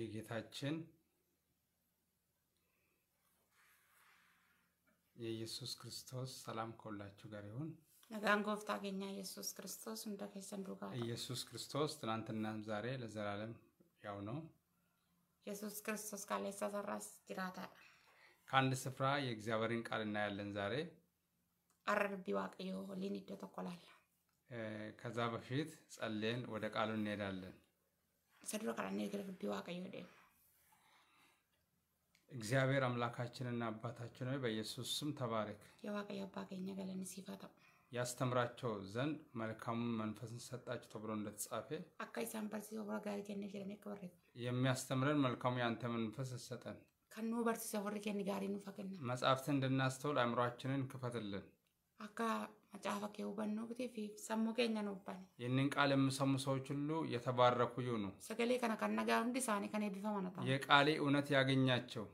የጌታችን የኢየሱስ ክርስቶስ ሰላም ከሁላችሁ ጋር ይሁን። ጋንጎፍ ታገኛ ኢየሱስ ክርስቶስ እንደ ከሰንዱ ጋር ኢየሱስ ክርስቶስ ትናንትናም ዛሬ ለዘላለም ያው ነው። ኢየሱስ ክርስቶስ ካለ ሰሰራስ ጅራታ ከአንድ ስፍራ የእግዚአብሔርን ቃል እናያለን ዛሬ አረርቢ ዋቅዮ ሊን ይደተኮላል። ከዛ በፊት ጸልየን ወደ ቃሉ እንሄዳለን። isa dura kana ዋቀዮ gara እግዚአብሔር አምላካችንና አባታችን ሆይ በኢየሱስ ስም ተባረክ። የዋቀ የአባ ከኛ ገለን ሲፋ ያስተምራቸው ዘንድ መልካሙን መንፈስን ሰጣቸው ተብሎ እንደተጻፈ አካይ ኢሳን በርሲሶ ሆረ ጀነ ጀለሜ ከበረ የሚያስተምረን መልካሙ ያንተ መንፈስ ሰጠን ከኑ በርሲሶ ሆረ ጀነ ጋሪ ኑፈቅና መጽሐፍትን እንድናስተውል አእምሯችንን ክፈትልን አካ መጽሐፈ ከውበኑ ብቴ ፊ ሰሙ ኬኛን ውባኒ ይህንን ቃል የምሰሙ ሰዎች ሁሉ የተባረኩ ይሁኑ። ሰገሌ ከነ ከነጋ ሁንዲ ሳኔ ከነ ቢፈማነታ የቃሌ እውነት ያገኛቸው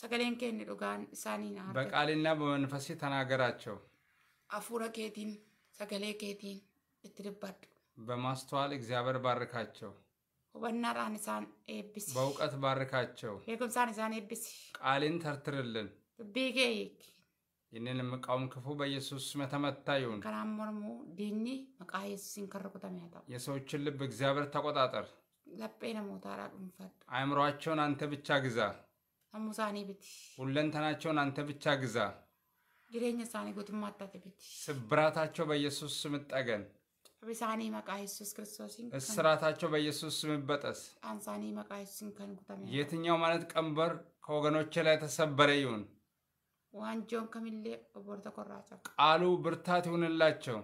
ሰገሌን ኬን ዱጋን ሳኒ በቃሌና በመንፈሴ ተናገራቸው። አፉረ ኬቲን ሰገሌ ኬቲን እትድባድ በማስተዋል እግዚአብሔር ባርካቸው። ራን ሳን ኤብሲ በእውቀት ባርካቸው። ሳን ሳን ኤብሲ ቃሌን ተርትርልን ቢጌይክ ይህንን የምቃውም ክፉ በኢየሱስ ስም ተመታ ይሁን። ከራሞርሙ ዲኒ መቃ ኢየሱስ ሲንከርቁ ተሚያጠው የሰዎችን ልብ እግዚአብሔር ተቆጣጠር። ለጴ ለሞታ ራቅም ፈድ አእምሯቸውን አንተ ብቻ ግዛ። አሙሳኔ ብቲ ሁለንተናቸውን አንተ ብቻ ግዛ። ግሬኝ ሳኔ ጉትማታት ብቲ ስብራታቸው በኢየሱስ ስም ጠገን። መቃ ኢየሱስ ክርስቶስን እስራታቸው በኢየሱስ ስም በጠስ። መቃ ኢየሱስን ከንኩ የትኛው ማለት ቀንበር ከወገኖቼ ላይ ተሰበረ ይሁን። ዋንጆን ከሚሌ ኦቦር ተኮራቸው ቃሉ ብርታት ይሁንላቸው።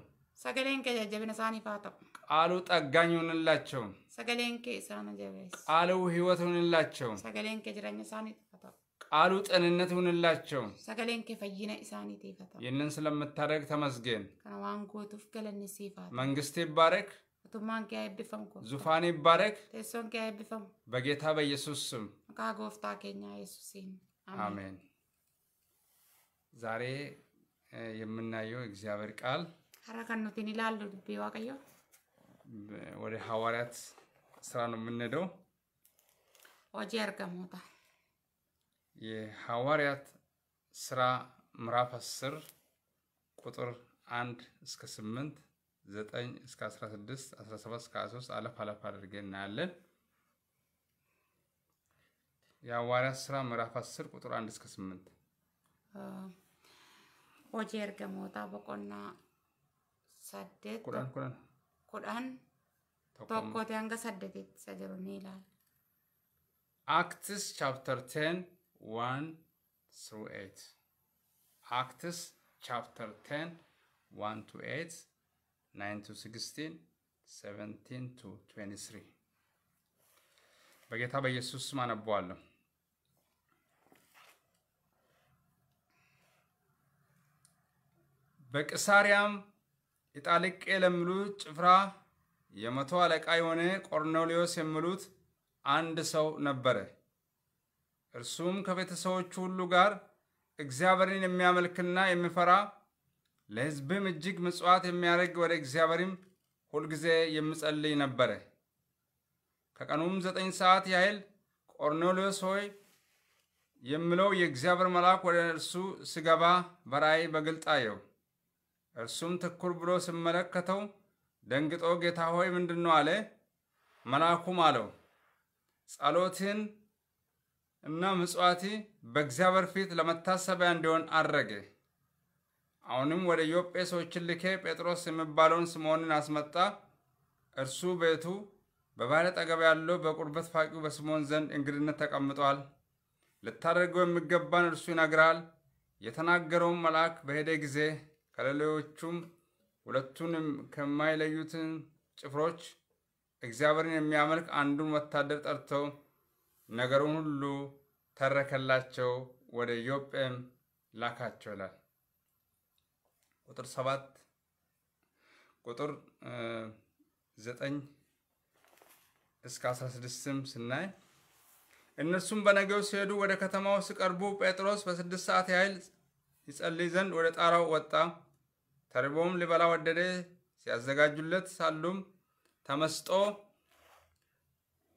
ሰገሌን ከ ጀጀብነ ሳኒ ተው ቃሉ ጠጋኝ ይሁንላቸው። ሰገሌን ከ ሳነ ጀበስ ቃሉ ህይወት ይሁንላቸው። ሰገሌን ከ ጅረኛ ሳኒ ተው ቃሉ ጤንነት ይሁንላቸው። ሰገሌን ከ ፈይነ ኢሳኒ ተው ይህንን ስለምታደርግ ተመስገን። ከነዋን ጎቱፍ ገለኒ ሲፋ መንግስቴ ይባረክ። ቱማን ከ አይብፈም ኮ ዙፋኔ ይባረክ። ቴሶን ከ አይብፈም በጌታ በኢየሱስ ስም ካጎፍታ ጎፍታ ኬኛ ኢየሱስ አሜን። ዛሬ የምናየው እግዚአብሔር ቃል ሀራካኖቴን ይላል ዋቀዮ ወደ ሐዋርያት ስራ ነው የምንሄደው። ሆጂ አርገሞታ የሐዋርያት ስራ ምዕራፍ አስር ቁጥር 1 እስከ 8፣ ዘጠኝ እስከ አስራ ሰባት እስከ ሶስት አለፍ አለፍ አድርገን እናያለን። የሐዋርያት ስራ ምዕራፍ አስር ቁጥር 1 እስከ 8 hojii ergamootaa boqonnaa saddeet kudhan kudhan kudhan tokkooti hanga saddeetitti isa jiru ni ilaala. Acts chapter 10 1 through 8 Acts chapter 10 1 to 8 9 to 16 17 to 23 በጌታ በኢየሱስ ስም አነበዋለሁ። በቅሳሪያም የጣልቅ ለሚሉት ጭፍራ የመቶ አለቃ የሆነ ቆርኔሌዎስ የሚሉት አንድ ሰው ነበረ። እርሱም ከቤተሰቦቹ ሁሉ ጋር እግዚአብሔርን የሚያመልክና የሚፈራ ለሕዝብም እጅግ ምጽዋት የሚያደርግ ወደ እግዚአብሔርም ሁልጊዜ የሚጸልይ ነበረ። ከቀኑም ዘጠኝ ሰዓት ያህል ቆርኔሌዎስ ሆይ የሚለው የእግዚአብሔር መልአክ ወደ እርሱ ስገባ በራእይ በግልጥ አየው። እርሱም ትኩር ብሎ ስመለከተው ደንግጦ ጌታ ሆይ ምንድን ነው አለ። መልአኩም አለው ጸሎትን እና ምጽዋቲ በእግዚአብሔር ፊት ለመታሰቢያ እንዲሆን አድረገ። አሁንም ወደ ኢዮጴ ሰዎችን ልኬ ጴጥሮስ የሚባለውን ስምዖንን አስመጣ። እርሱ ቤቱ በባህር አጠገብ ያለው በቁርበት ፋቂው በስምዖን ዘንድ እንግድነት ተቀምጧል። ልታደርገው የሚገባን እርሱ ይነግራል። የተናገረውን መልአክ በሄደ ጊዜ ከሌሎቹም ሁለቱንም ከማይለዩትን ጭፍሮች እግዚአብሔርን የሚያመልክ አንዱን ወታደር ጠርቶ ነገሩን ሁሉ ተረከላቸው፣ ወደ ኢዮጴም ላካቸው ይላል። ቁጥር ሰባት ቁጥር ዘጠኝ እስከ አስራ ስድስትም ስናይ እነርሱም በነገው ሲሄዱ ወደ ከተማው ሲቀርቡ ጴጥሮስ በስድስት ሰዓት ያህል ይጸልይ ዘንድ ወደ ጣራው ወጣ። ተርቦም ሊበላ ወደደ። ሲያዘጋጁለት ሳሉም ተመስጦ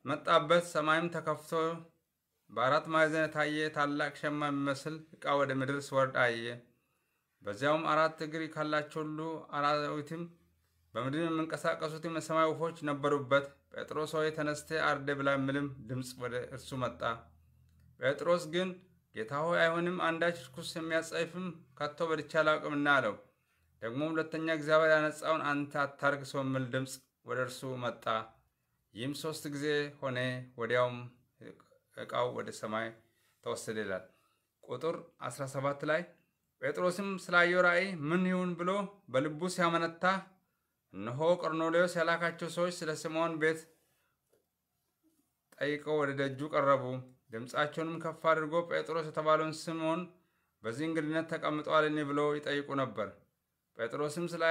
መጣበት። ሰማይም ተከፍቶ በአራት ማዕዘን የታየ ታላቅ ሸማ የሚመስል ዕቃ ወደ ምድር ስወርድ አየ። በዚያውም አራት እግር ካላቸው ሁሉ አራዊትም በምድር የሚንቀሳቀሱትም የሰማይ ወፎች ነበሩበት። ጴጥሮስ ሆይ ተነስተ አርደ ብላ የሚልም ድምፅ ወደ እርሱ መጣ። ጴጥሮስ ግን ጌታ ሆይ አይሆንም፣ አንዳች ርኩስ የሚያጸይፍም ከቶ በልቼ አላውቅምና አለው። ደግሞ ሁለተኛ እግዚአብሔር ያነጻውን አንተ አታርክ ሰው የሚል ድምፅ ወደ እርሱ መጣ። ይህም ሶስት ጊዜ ሆነ። ወዲያውም እቃው ወደ ሰማይ ተወሰደ ይላል። ቁጥር 17 ላይ ጴጥሮስም ስላየው ራእይ ምን ይሁን ብሎ በልቡ ሲያመነታ እነሆ ቆርኔሌዎስ ያላካቸው ሰዎች ስለ ስምዖን ቤት ጠይቀው ወደ ደጁ ቀረቡ። ድምፃቸውንም ከፍ አድርጎ ጴጥሮስ የተባለውን ስምዖን በዚህ እንግድነት ተቀምጠዋልን ብሎ ይጠይቁ ነበር። ጴጥሮስም ስለ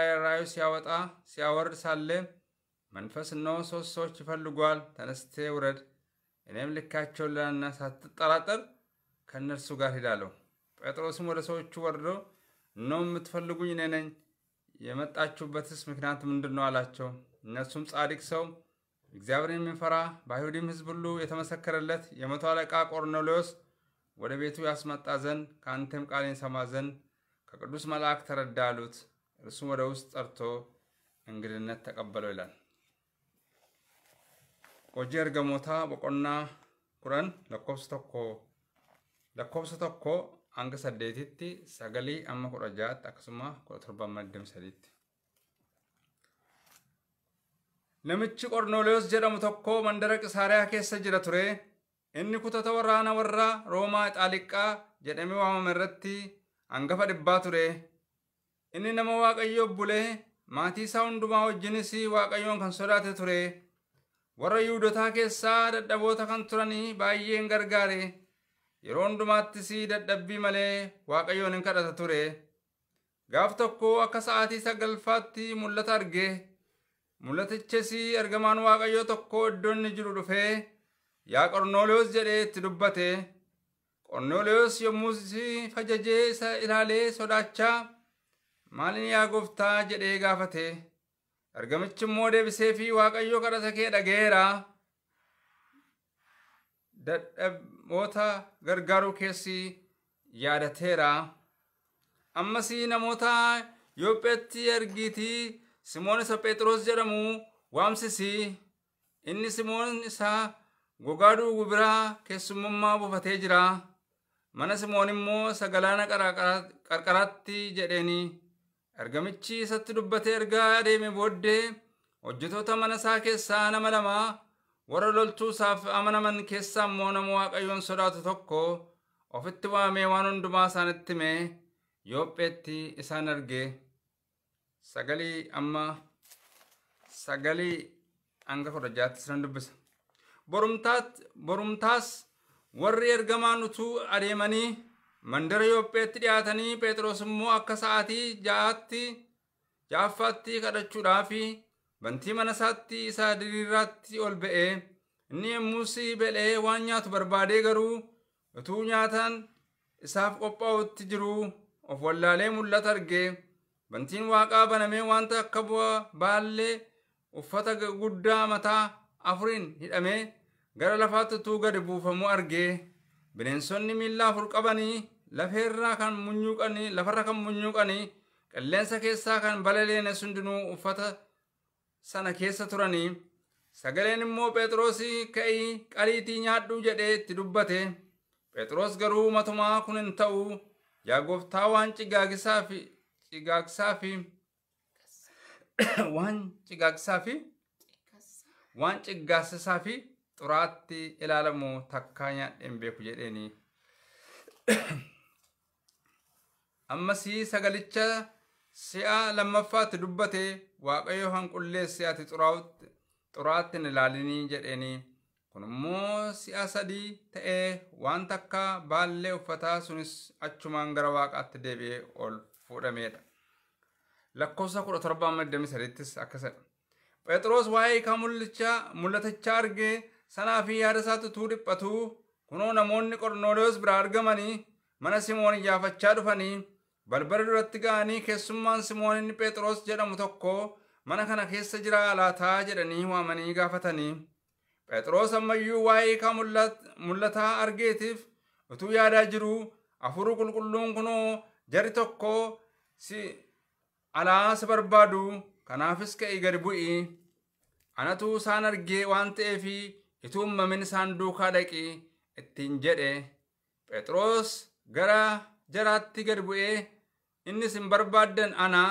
ሲያወጣ ሲያወርድ ሳለ መንፈስ እነሆ ሶስት ሰዎች ይፈልጓል፣ ተነስቴ ውረድ፣ እኔም ልካቸውን ላና ሳትጠራጠር ከእነርሱ ጋር ሂዳለሁ። ጴጥሮስም ወደ ሰዎቹ ወርዶ እነሆ የምትፈልጉኝ እኔ ነኝ፣ የመጣችሁበትስ ምክንያት ምንድን ነው አላቸው። እነርሱም ጻድቅ ሰው እግዚአብሔር የሚፈራ በአይሁድም ሕዝብ ሁሉ የተመሰከረለት የመቶ አለቃ ቆርኔሌዎስ ወደ ቤቱ ያስመጣ ዘንድ ከአንተም ቃሌን ሰማ ዘንድ ከቅዱስ መልአክ ተረዳ አሉት። እርሱም ወደ ውስጥ ጠርቶ እንግድነት ተቀበለው ይላል። hojii ergamoota boqonnaa kudhan lakkoofsa tokko hanga saddeetitti sagalii amma kudha jaatti akkasuma kudha torbaamma Namichi Qornooleos jedhamu tokko mandara Qisaariyaa keessa jira ture. Inni kutata waraana warra Roomaa Xaaliqqaa jedhamee waamama irratti hangafa dhibbaa ture. inni nama waaqayyo bulee maatii isaa hundumaa wajjinis waaqayyoon kan sodaate ture warra yuudotaa keessaa dadhaboota kan turanii hin gargaare yeroo hundumaattis dadhabbii malee waaqayyoon hin kadhata ture gaaf tokko akka sa'aatii sagalfaatti mul'ata arge mul'atichas argamaan waaqayyoo tokko iddoonni jiru dhufee yaa qornooliyoos jedhee itti dubbate qornooliyoos yommus fajajee isa ilaalee sodaachaa Maalin yaa gooftaa jedhee gaafate. Argamichi immoo deebisee fi waaqayyo kadhata kee dhageera. Dadhaboota gargaaru keessi yaadateera. Ammasii namoota Yoopheetti argiitii Simoon isa Phexros jedhamu waamsisi. Inni Simoon isaa gogaa duugu biraa keessummummaa buufatee jira. Mana Simoon immoo sagalaana qarqaraatti jedheeni. ergamichi isatti dubbatee ergaa adeeme booddee hojjetoota mana isaa keessaa nama lama warra loltuu isaaf amanaman keessaa immoo nama waaqayyoon sodaatu tokko ofitti waamee waan hundumaa isaanitti mee yoopheetti isaan arge sagalii amma sagalii hanga kudha jaatti isaan dubbisa. Borumtaas warri ergamaan utuu adeemanii mandara yoopheetti dhiyaatanii pheexros immoo akka sa'aatii ja'aatti ja'affaatti kadhachuudhaaf bantii mana isaatti isaa diriiraatti ol ba'ee inni yommus belee waan nyaatu barbaadee garuu utuu nyaatan isaaf qophaa'utti jiruu of wallaalee mul'ata argee bantiin waaqaa banamee wanta akka baallee uffata guddaa mataa afuriin hidhamee gara lafaatti utuu gadi buufamuu argee. bineensonni miilla afur qabanii lafeerraa kan munyuuqanii lafarra kan munyuuqanii qilleensa keessaa kan balaliine hundinuu uffata sana keessa turanii sagaleen immoo phexroosii ka'ii qaliitii nyaadhuu jedhee itti dubbate phexroos garuu matumaa kun hin ta'u yaa gooftaa waan cigaagsaa fi cigaagsaa fi waan cigaagsaa fi waan cigaasisaa fi xuraatti ilaalamu takka nyaadheen beeku jedheeni. Ammasii sagalicha si'a lammaffaatti dubbate waaqayyo hanqulleesse ati xuraatti hin ilaalinii jedheeni. Kun immoo si'a sadii ta'ee waan takka baallee uffataa sunis achumaan gara waaqaatti deebi'ee ol fuudhameedha. lakkoofsa kudha torba amma digdami Phexros waa'ee hiikaa mul'atichaa argee Sanaa fi yaada isaattuu dhiphatu kunoo namoonni Qornooliyoos bira argamanii mana Simoon iyyaafachaa dhufanii balbala duratti ga'anii keessummaan Simoon inni Phexros jedhamu tokko mana kana keessa jira alaataa jedhanii waamanii gaafatanii. Phexros ammayyuu waa'ee ka mul'ataa argeetiif utuu yaadaa jiru afurii qulqulluun kunoo jarri tokko si alaa si barbaadu kanaafis ka'ii gadi bu'ii anatu isaan argee waan ta'eefii Itti uummamin saanduukaa dhaqii ittiin jedhe Phexros gara jaraatti gad bu'ee innis hin barbaaddan ana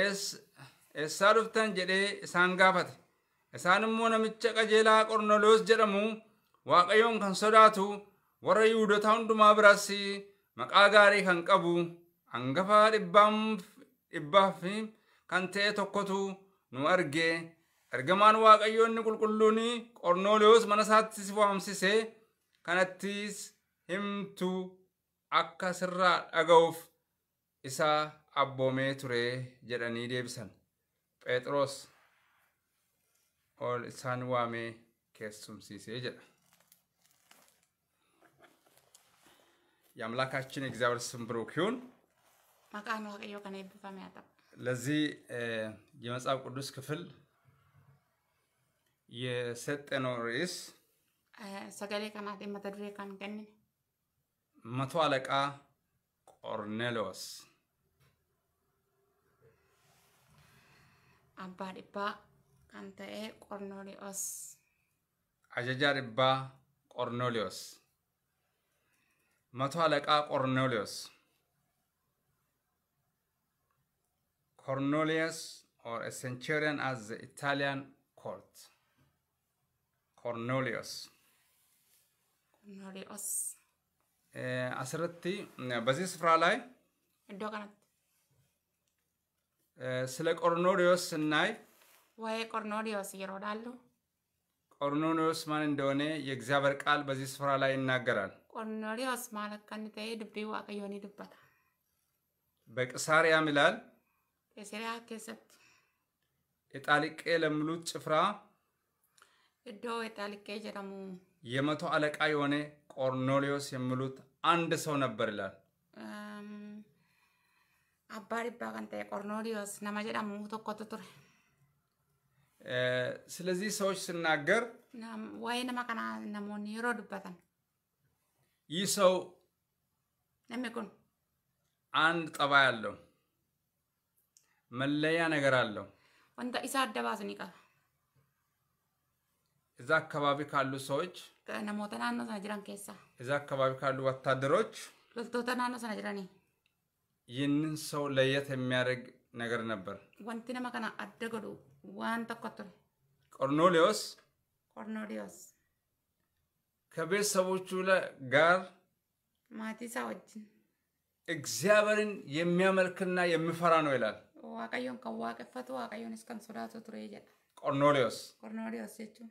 eessaa dhuftan jedhee isaan gaafate. Isaan immoo namicha qajeelaa Qornoloos jedhamu Waaqayyoon kan sodaatu warra yihudata hundumaa biras maqaa gaarii kan qabu hangafa dhibbaaf kan ta'e tokkotu nu argee ergamaan waaqayyoo inni qulqulluun qornooliyoos mana isaatti si waamsise kanattis himtu akka sirraa dhaga'uuf isa abboomee ture jedhanii deebisan phexros ol isaan waamee keessumsiisee jedha maqaan የአምላካችን የእግዚአብሔር ስም ብሩክ ይሁን። ለዚህ የመጽሐፍ ቅዱስ ክፍል የሰጠነው ርዕስ ሰገሌ ቀናት መተድሬ ካን ገንነ መቶ አለቃ ቆርኔሎስ አባ ዲባ kan ta'e Qornooliyoos. Ajajaa dhibbaa Qornooliyoos. Mato halaqaa Cornelius or a centurion as the Italian court. Cornelius. Cornelius. asirratti በዚህ ስፍራ ላይ iddoo kanatti ስለ ቆርኔሌዎስ ስናይ waa'ee ቆርኔሌዎስ yeroo ilaallu ቆርኔሌዎስ ማን እንደሆነ የእግዚአብሔር ቃል በዚህ ስፍራ ላይ ይናገራል። ቆርኔሌዎስ ማን akka inni ta'e dubbii waaqayyoon dubbata. በቂሳርያም ይላል ቂሳርያ keessatti የጣሊቄ ለሚሉት ጭፍራ እዶ የጣልቄ ጀረሙ የመቶ አለቃ የሆነ ቆርኔሌዎስ የሚሉት አንድ ሰው ነበር ይላል። አባሪ ባቀንተ ቆርኔሌዎስ ነማ ጀረሙ ቶኮቱ ቱሬ ስለዚህ ሰዎች ስናገር ወይ ነማ ቀና ነሞን የሮ ዱበተን ይህ ሰው ነሚኩን አንድ ጠባይ አለው፣ መለያ ነገር አለው። ወንተ ኢሳ አደባስን ይቀር እዛ አካባቢ ካሉ ሰዎች ከነሞተ ናኖ ሰነ ጅራን ኬሳ እዛ አካባቢ ካሉ ወታደሮች ሎልቶተ ናኖ ሰነ ጅራኒ ይህንን ሰው ለየት የሚያደርግ ነገር ነበር። ወንቲ ነመ ከና አደ ጎዱ ዋን ተኮ ቱሬ ቆርኔሌዎስ ከቤተሰቦቹ ጋር ማቲሳ ወጅን እግዚአብሔርን የሚያመልክና የሚፈራ ነው ይላል። ዋቀዮን ከዋቀፈቱ ዋቀዮን እስከን ሶዳቱ ቱሬ ጀ ቆርኖሊዮስ ቆርኖሊዮስ ጀቹን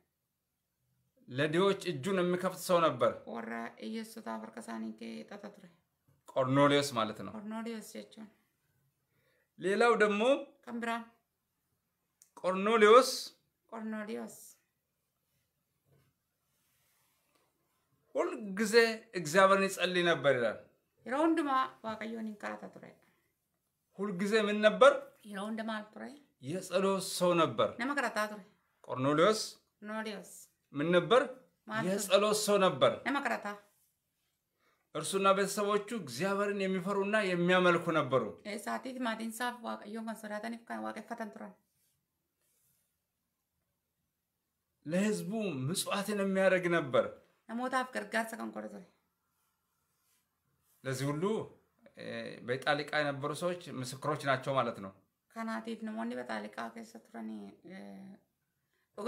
ለድሆች እጁን የሚከፍት ሰው ነበር። ወራ እየሱታ ፈርቀሳኒንኬ ጠጠቱሬ ቆርኔሌዎስ ማለት ነው። ቆርኔሌዎስ ጀቹን ሌላው ደግሞ ቀምብራ ቆርኔሌዎስ ቆርኔሌዎስ ሁልጊዜ እግዚአብሔርን ይጸልይ ነበር ይላል። የሮ ሁንድማ ዋቀዮን ይንከራታ ቱሬ ሁልጊዜ ምን ነበር? የሮ ሁንድማ አልቱሬ የጸሎት ሰው ነበር። ነመከራታ ቱሬ ቆርኔሌዎስ ቆርኔሌዎስ ምን ነበር? የጸሎት ሰው ነበር። እርሱና ቤተሰቦቹ እግዚአብሔርን የሚፈሩና የሚያመልኩ ነበሩ። ለህዝቡ ምጽዋትን የሚያደርግ ነበር። namoota af gargaarsa ለዚህ ሁሉ በጣሊቃ የነበሩ ሰዎች ምስክሮች ናቸው ማለት ነው። ከናቲፍ ነሞኒ በጣሊቃ ከሰ ቱረኒ ዱገ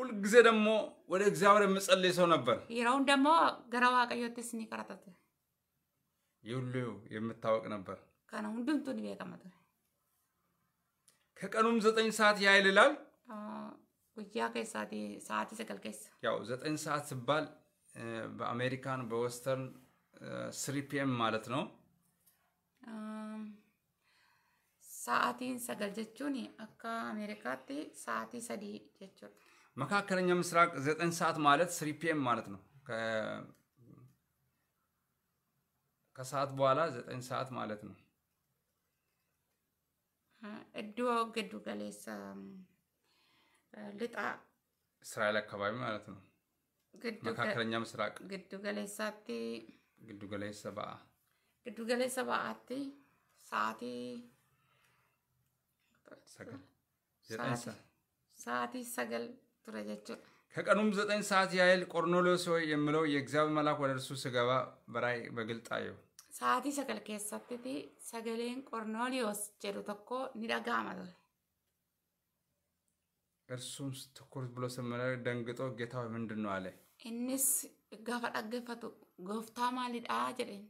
ሁልጊዜ ደግሞ ወደ እግዚአብሔር የምጸልይ ሰው ነበር። ይኸውን ደግሞ ገረዋ ቀዮቴስ ኒቀረጠት ይሁሉ የምታወቅ ነበር። ከነ ሁንዱምቱን ቤቀመጠ ከቀኑም ዘጠኝ ሰዓት ያህል ይላል ጉያ ሰዓት ሰቀል ያው ዘጠኝ ሰዓት ሲባል በአሜሪካን በወስተርን ስሪ ፒኤም ማለት ነው። ሰዓቲን ሰገል ጀቹን አካ አሜሪካቲ ሰዓቲ ሰዲ ጀቹudha መካከለኛ ምስራቅ ዘጠኝ ሰዓት ማለት ስሪ ፒኤም ማለት ነው። ከሰዓት በኋላ ዘጠኝ ሰዓት ማለት ነው። እድዎ ግዱ ገሌሳ ልጣ እስራኤል አካባቢ ማለት ነው። መካከለኛ ምስራቅ ግዱ ገሌሳቲ ግዱ ገሌሳ በአ ግዱ ገሌሳ በአቲ ሰዓቲ ሰገል ሰዓቲ ሰገል ከቀኑም ዘጠኝ ሰዓት ያህል ቆርኔሌዎስ ሆይ የምለው የእግዚአብሔር መልአክ ወደ እርሱ ስገባ በራይ በግልጥ አየሁ። ሰዓቲ ሰገል ኬሳትቲ ሰገሌን ቆርኔሌዎስ ጀዱ ተኮ ኒዳጋማ ture እርሱም ትኩር ብሎ ስመለ ደንግጦ ጌታ ምንድን ነው አለ። ኢንስ ጋፈ ዳገፈቱ ጎፍታ ማሊዳ ጀደን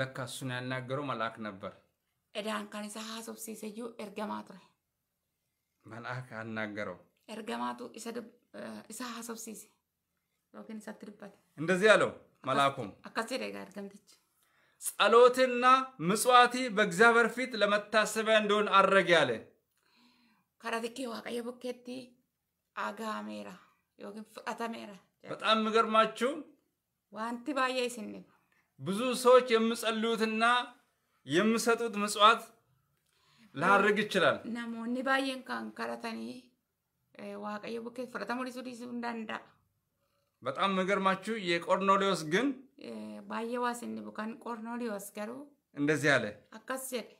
ለካ እሱን ያናገረው መልአክ ነበር። እዳን ከን ኢሳ ሀሶብሲሰዩ እርገማ ture መልአክ አናገረው። ኤርገማቱ ኢሳ ሀሰብሲስ እንደዚህ አለው። መልአኩም ጸሎትና ምጽዋቲ በእግዚአብሔር ፊት ለመታሰቢያ እንደሆን አድረግ ያለ ከራቲኬ ዋቀየ ቦኬቲ አጋሜራ ዮግን ፍቃተሜራ በጣም የሚገርማችሁ ዋንቲ ባየ ስንል ብዙ ሰዎች የሚጸልዩትና የሚሰጡት ምጽዋት ላድርግ ይችላል። ናሞኒ ባየን ካን ዋቀየ ቡኬ ፍረተሙ ዲሱ ዲሱ እንዳንዳ በጣም መገርማችሁ የቆርኔሌዎስ ግን ባየ ዋስኒ ቆርኔሌዎስ ገሩ እንደዚህ አለ አካስ ጀደ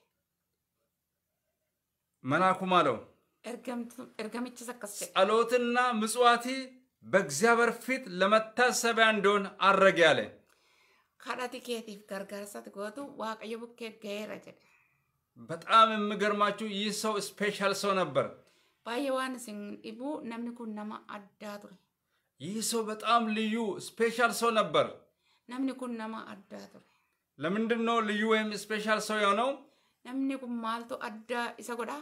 አለው እርገምችስ አካስ ጸሎትና ምጽዋቴ በእግዚአብሔር ፊት ለመታሰቢያ እንደሆን አረገ ያለ kadhati keetiif gargaarsa gootu waaqayyo bukkee ga'eera በጣም የምገርማችሁ ይህ ሰው ስፔሻል ሰው ነበር። ባየዋን ቡ ነምኒ ኩን ነማ አዳ ይህ ሰው በጣም ልዩ ስፔሻል ሰው ነበር። ነምኒ ኩን ነማ አዳ ለምንድን ነው ልዩ ወይም ስፔሻል ሰው የሆነው? ነምኒ ኩን ማልቱ አዳ ኢሰ ጎዳ።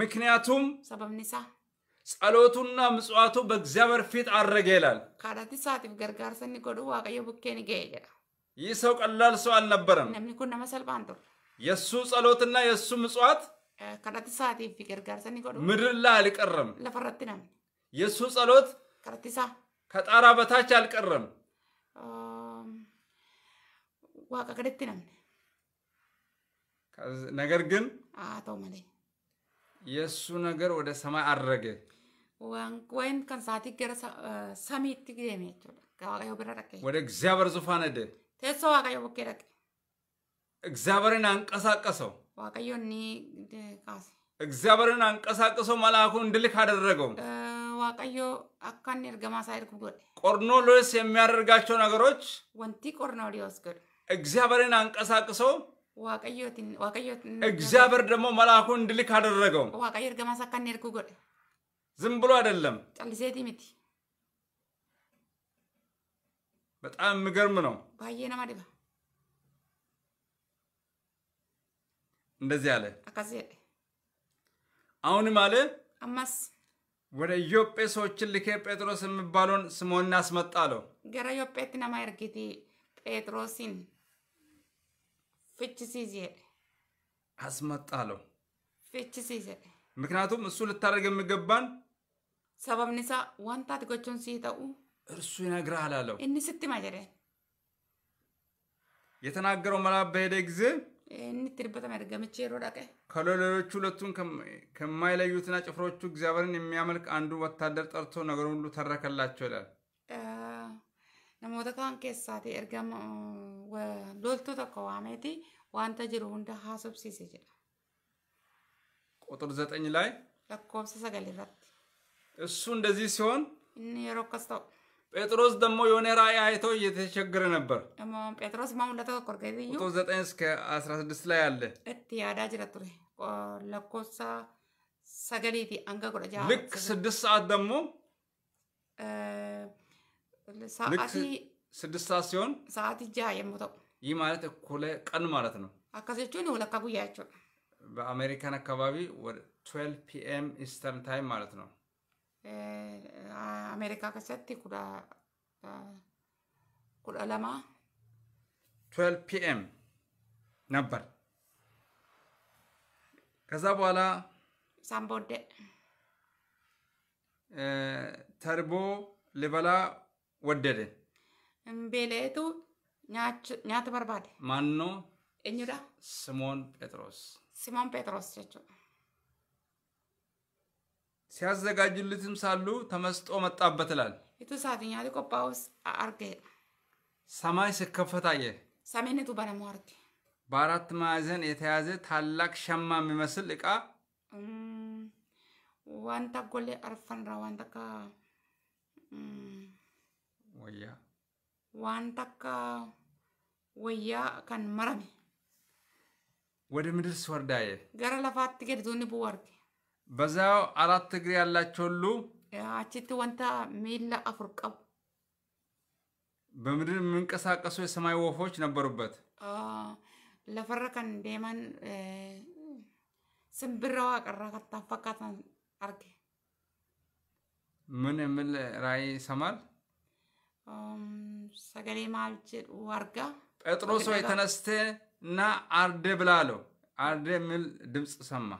ምክንያቱም ሰበብኒሳ ጸሎቱና ምጽዋቱ በእግዚአብሔር ፊት አረገ ይላል። ካዳቲ ሳቲፍ ገርጋርሰኒ ጎዱ ዋቀዮ ቡኬን ጌ ይህ ሰው ቀላል ሰው አልነበረም። ነምኒ ኩን የእሱ ጸሎትና የእሱ ምጽዋት ምድር ላይ አልቀረም። የእሱ ጸሎት ከጣራ በታች አልቀረም። ነገር ግን የእሱ ነገር ወደ ሰማይ አረገ። ወይን ከንሳቲ ገረ ሰሚት ወደ እግዚአብሔር ዙፋን ሄደ። ቴሶ ደቀ እግዚአብሔርን አንቀሳቀሰው። ዋቀዮኒ ቃሴ እግዚአብሔርን አንቀሳቀሰው፣ መልአኩ እንድልክ አደረገው። ዋቀዮ አካን እርገማ ሳይርኩ ጎደ ቆርኔሌዎስ የሚያደርጋቸው ነገሮች ወንቲ ቆርኔሌዎስ ጎደ እግዚአብሔርን አንቀሳቅሶ እግዚአብሔር ደግሞ መልአኩ እንድልክ አደረገው። ዋቀዮ እርገማ ሳካን እርኩ ጎደ ዝም ብሎ አይደለም። ጨልሴቲ ምቲ በጣም የሚገርም ነው። ባዬ ነማ እንደዚህ አለ። አሁንም አለ አማስ ወደ ኢዮጴ ሰዎችን ልኬ ጴጥሮስ የሚባለውን ስምዖንን አስመጣ አለው። ገረ ኢዮጴት ነማ ኤርጊቲ ጴጥሮሲን ፍችሲዝ አስመጣ አለው። ፍችሲዝ ምክንያቱም እሱ ልታደርግ የሚገባን ሰበብንሳ ዋንታ ትጎቹን ሲጠኡ እርሱ ይነግርሃል አለው። እኒ ስትማ ጀደ የተናገረው መላ በሄደ ጊዜ እንትርበታም ያደገመች ሄሮ ዳቀ ከሌሎች ከማይለዩትና ጭፍሮቹ እግዚአብሔርን የሚያመልክ አንዱ ወታደር ጠርቶ ነገሩ ሁሉ ተረከላቸው ይላል። ነሞተ ካን ኬሳቲ ኤርጋም ሎልቶ ተኮ ዋሜቲ ዋንተ ጅሮ ሁንደ ቁጥር ዘጠኝ ላይ ለኮብሰ ሰገል ረት እሱ እንደዚህ ሲሆን የሮከስተው ጴጥሮስ ደግሞ የሆነ ራእይ አይቶ እየተቸገረ ነበር። ጴጥሮስ ማሙለተ ቆርገዩ ቶ ዘጠኝ እስከ አስራ ስድስት ላይ አለ እቲ ያዳ ጅረቱ ለኮሳ ሰገሊቲ አንገ ጎደጃ ልክ ስድስት ሰዓት ደግሞ ሰዓቲ ስድስት ሰዓት ሲሆን ሰዓት እጃ የሞተው ይህ ማለት እኩለ ቀን ማለት ነው። አካሴቹን ሁለካ ጉያቸው በአሜሪካን አካባቢ ወደ ትዌልቭ ፒኤም ኢስተርን ታይም ማለት ነው። አሜሪካ keessatti kudha ለማ ፒኤም ነበር። ከዛ በኋላ ሳን ተርቦ ልበላ ወደደ። ቤሌቱ ኛት በርባደ ነው? እኙዳ ስሞን ጴጥሮስ ሲሞን ጴጥሮስ ጀchuudha ሲያዘጋጁልትም ሳሉ ተመስጦ መጣበት ይላል። Itu saat ሰማይ ሲከፈት አየ። በአራት ማዕዘን የተያዘ ታላቅ ሸማ የሚመስል እቃ ዋንታ ጎሌ አርፈንራ ዋንታካ ወያ ዋንታካ ወያ ከን መረሜ ወደ ምድር ስወርዳየ ገረ ለፋት ገድቶኒ ቡ በዛው አራት እግር ያላቸው ሁሉ አችት ወንታ ሚላ አፍርቀው በምድር የሚንቀሳቀሱ የሰማይ ወፎች ነበሩበት። ለፈረ ዴማን ስንብራዋ ቀራ ከታ ፈካታን ምን የምል ራይ ይሰማል። ሰገሌ ማል ጀዱ አርጋ ጴጥሮስ ሆይ ተነስተ እና አርደ ብላ አለው። አርዴ የሚል ድምፅ ሰማ።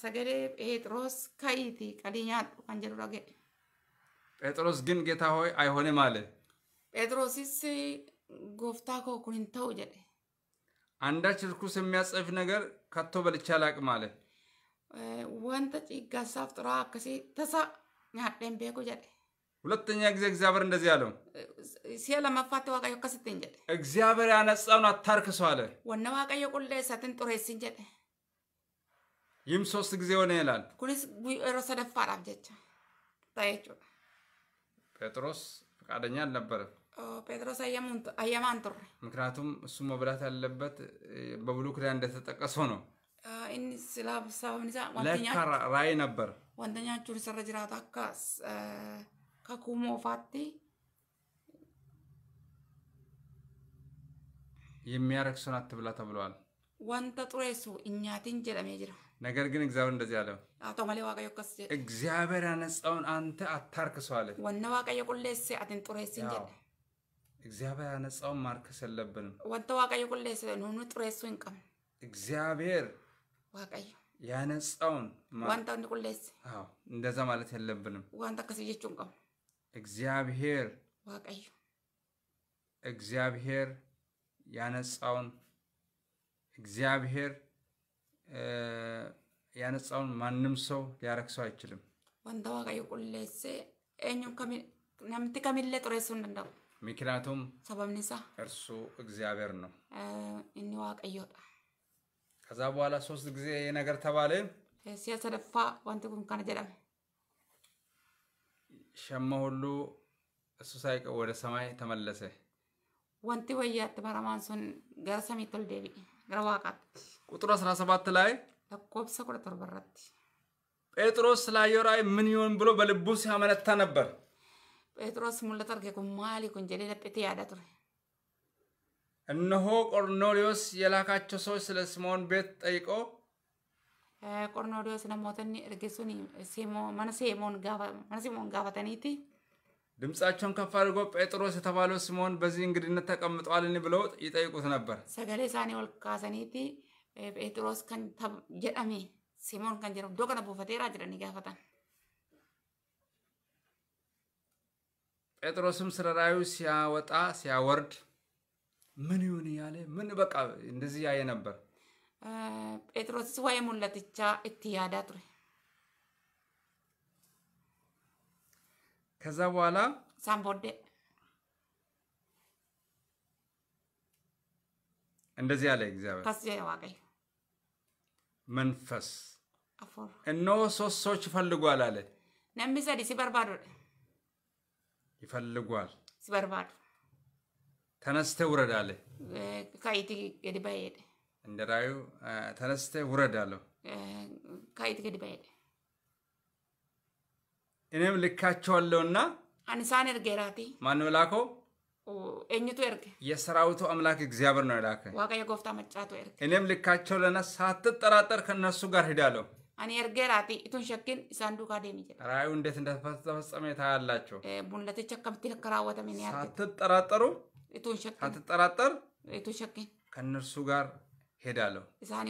ሰገሌ ጴጥሮስ ከይቲ ቀዲኛ ቀን ጀዱ ጴጥሮስ ግን ጌታ ሆይ አይሆንም አለ። ጴጥሮስስ ጎፍታ ኮ ኩን ተው አንዳች ርኩስ የሚያጸፍ ነገር ከቶ በልቼ አላቅም አለ። ወንተ ጭጋሳፍ ጥሮ አከሴ ተሳ ኛደን ቤኮ ጀደ ሁለተኛ ጊዜ እግዚአብሔር እንደዚህ አለው ሲያለ መፋተ ዋቃዮ ከስትን ጀደ እግዚአብሔር ያነጻውን አታርክሰው አለ ወነ ዋቃዮ ቁሌ ሰትን ጡሬስን ጀደ ይህም ሶስት ጊዜ ሆነ ይላል። ኩኒስ ጉሮ ሰደፋራፍ ጀቻ ታየቹ ጴጥሮስ ፈቃደኛ አልነበረም። ጴጥሮስ አየማን ቱር ምክንያቱም እሱ መብላት ያለበት በብሉ ኪዳን እንደተጠቀሰው ነው። ለካ ራእይ ነበር ወንተኛቹን ሰረ ጅራቱ አካስ Kakumo fatti የሚያረክሱን አትብላ ተብሏል። ወንተ ጡሬሱ እኛቲን ጀለሜ ጅራ ነገር ግን እግዚአብሔር እንደዚህ አለው፣ አቶ መሌ ዋቀዮ ከስ እግዚአብሔር ያነጻውን አንተ አታርክሰው አለ። ወነ ዋቀዮ ቁሌሴ አትን ጡሬሲን ጀለ እግዚአብሔር ያነጻውን ማርከስ የለብንም። ወንተ ዋቀዮ ቁሌሴ ኑኑ ጡሬሱ እንቀም እግዚአብሔር ዋቀዮ ያነጻውን ወንተ ቁሌሴ እንደዛ ማለት የለብንም። ወንተ ከስየቹ እንቀም እግዚአብሔር እግዚአብሔር ያነጻውን እግዚአብሔር ያነጻውን ማንም ሰው ሊያረክሰው አይችልም። ወንተ ቁሌሴ ምክንያቱም እርሱ እግዚአብሔር ነው። እኒ ከዛ በኋላ ሶስት ጊዜ ነገር ተባለ። ሲያሰደፋ ወንቲ ጉንካን ጀለም ሸማ ሁሉ እሱ ሳይቀ ወደ ሰማይ ተመለሰ። ወንቲ ወያት በረማን ሱን ገረ ሰሚት ol deebi'e gara waaqaatti ቁጥር 17 ላይ lakkoofsa 17 በረት ጴጥሮስ ስላየው ራእይ ምን ይሆን ብሎ በልቡ ሲያመነታ ነበር። ጴጥሮስ mul'ata arge kun maali kun እነሆ ቆርኔሌዎስ የላካቸው ሰዎች ስለ ስምዖን ቤት ጠይቀው qornoo dhiyoos namootni ergeessuun ጋፈተኒቲ ድምፃቸውን ከፍ አድርጎ ጴጥሮስ የተባለው ሲሞን በዚህ እንግድነት ተቀምጧልን ብለው ይጠይቁት ነበር። ሰገሌ ሳኒ ወልካሰኒቲ ጴጥሮስ ጀደሜ ሲሞን ከን ጀረም ዶቀነ ቡፈቴራ ጅረኒ ጋፈታን ጴጥሮስም ስለ ሲያወጣ ሲያወርድ ምን ይሁን እያለ ምን በቃ እንደዚህ ያየ ነበር። Phexrosis waa'ee mul'atichaa itti yaadaa ture. ከዛ በኋላ ሳን እንደዚህ አለ እግዚአብሔር። መንፈስ እነሆ ሶስት ሰዎች ይፈልጓል አለ። ነሚ ሰዲ ይፈልጓል ሲበርባዱ ተነስተ ውረድ አለ። ከይቲ ገዲባ ሄደ እንደ ራዩ ተነስተ ውረድ አለው። ከአይት ገድ በሄደ እኔም ልካቸዋለሁና አንሳን ኤርጌራቲ ማን ላኮ? እኝቱ ኤርጌ የሰራዊቱ አምላክ እግዚአብሔር ነው ላከ ዋቀየ የጎፍታ መጫቱ ኤርጌ እኔም ልካቸው ለና ሳትጠራጠር ከእነሱ ጋር ሂዳለሁ። አኒ ኤርጌራቲ ኢቱን ሸኪን ኢሳን ዱካ ዴሚ ጀ እንዴት እንደተፈጸመ ታያላቸው። ሙለትቸ ከምቲ ከራወተምን ያርጌ ሳትጠራጠሩ ኢቱን ሸኪን ሳትጠራጠር ኢቱን ሸኪን ከእነርሱ ጋር ሄዳለሁ። ዛኔ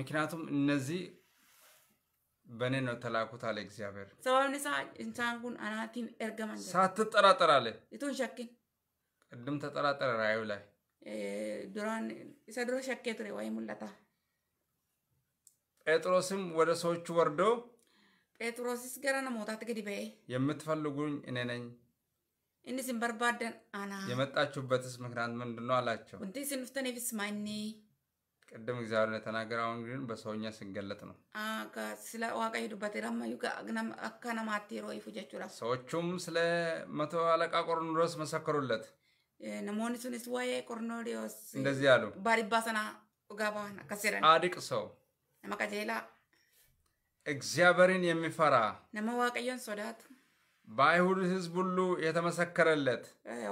ምክንያቱም እነዚህ በእኔ ነው ተላኩት አለ እግዚአብሔር። ሰባብን እንሳንጉን አናቲን እርገማ ሳትጠራጠር አለ ቅድም ተጠራጠረ ራዩ ላይ ዱራን ወይ ጴጥሮስም ወደ ሰዎቹ ወርዶ ጴጥሮስስ ገረ ነሞታት ገዲ በኤ የምትፈልጉኝ እኔ ነኝ እንስን በርባደን አና የመጣችሁበትስ ምክንያት ምንድን ነው አላቸው። እንትን ስንፍተኔፍስ ማኒ ቅድም እግዚአብሔር እንደተናገረ አሁን ግን በሰውኛ ስንገለጥ ነው። ስለ ዋቃ ሄዱበት ረመዩ አካ ሮ ሮይፉ ጀቹራ ሰዎቹም ስለ መቶ አለቃ ቆርኔሌዎስ መሰከሩለት። ነሞኒ ሱኒስ ዋዬ ቆርኔሌዎስ እንደዚህ አሉ። ባሪባሰና ኡጋባን ከሴረ ጻድቅ ሰው ነመቀጀላ እግዚአብሔርን የሚፈራ ነመ ዋቀዮን ሶዳቱ በአይሁድ ህዝብ ሁሉ የተመሰከረለት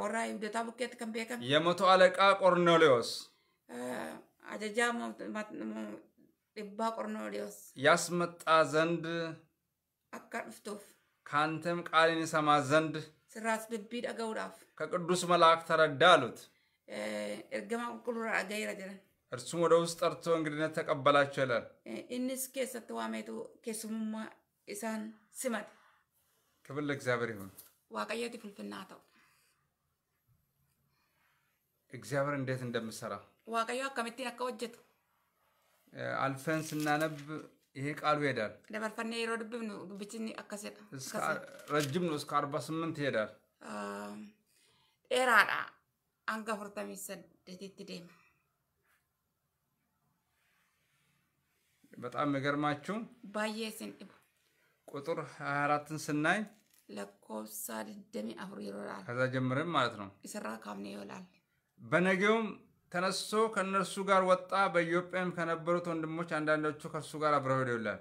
ወራ ይሁደታ ቡኬት ከንቤከም የመቶ አለቃ ቆርኔሌዎስ አጀጃ ዲባ ቆርኔሌዎስ ያስመጣ ዘንድ አካ ዱፍቶፍ ከአንተም ቃልን ይሰማ ዘንድ ስራስ ልቢ ደገውዳፍ ከቅዱስ መልአክ ተረዳ አሉት። ኤርገማ ቁልቁሉራ አገይረ ጀለን እርሱም ወደ ውስጥ ጠርቶ እንግድነት ተቀበላቸው ይላል። ኢንስ ኬሰት ዋሜቱ ኬሱሙማ ኢሳን ስመት ክብል ለእግዚአብሔር ይሁን። ዋቀየት ፍልፍና እግዚአብሔር እንዴት እንደምሰራ waaqayዮ akkamittiin akka hojjetu. Alfeen sinnaanab ይሄ ቃሉ ይሄዳል። ለበርፈኔ የሮ ድብብ ነው ድብችን አከሰደ ረጅም ነው እስከ አርባ ስምንት ይሄዳል። ጤራዳ አንገ አፍርተሚ ስደት ዴማ በጣም የሚገርማችሁ ባዬ ስንጥቡ ቁጥር 24ን ስናይ ለኮብሳ ድደሚ አፍሩ ይሮላል። ከዛ ጀምረን ማለት ነው ይሰራ ካብኔ ይውላል። በነገውም ተነስቶ ከእነርሱ ጋር ወጣ። በኢትዮጵያም ከነበሩት ወንድሞች አንዳንዶቹ ከእርሱ ጋር አብረው ሄደው ይላል።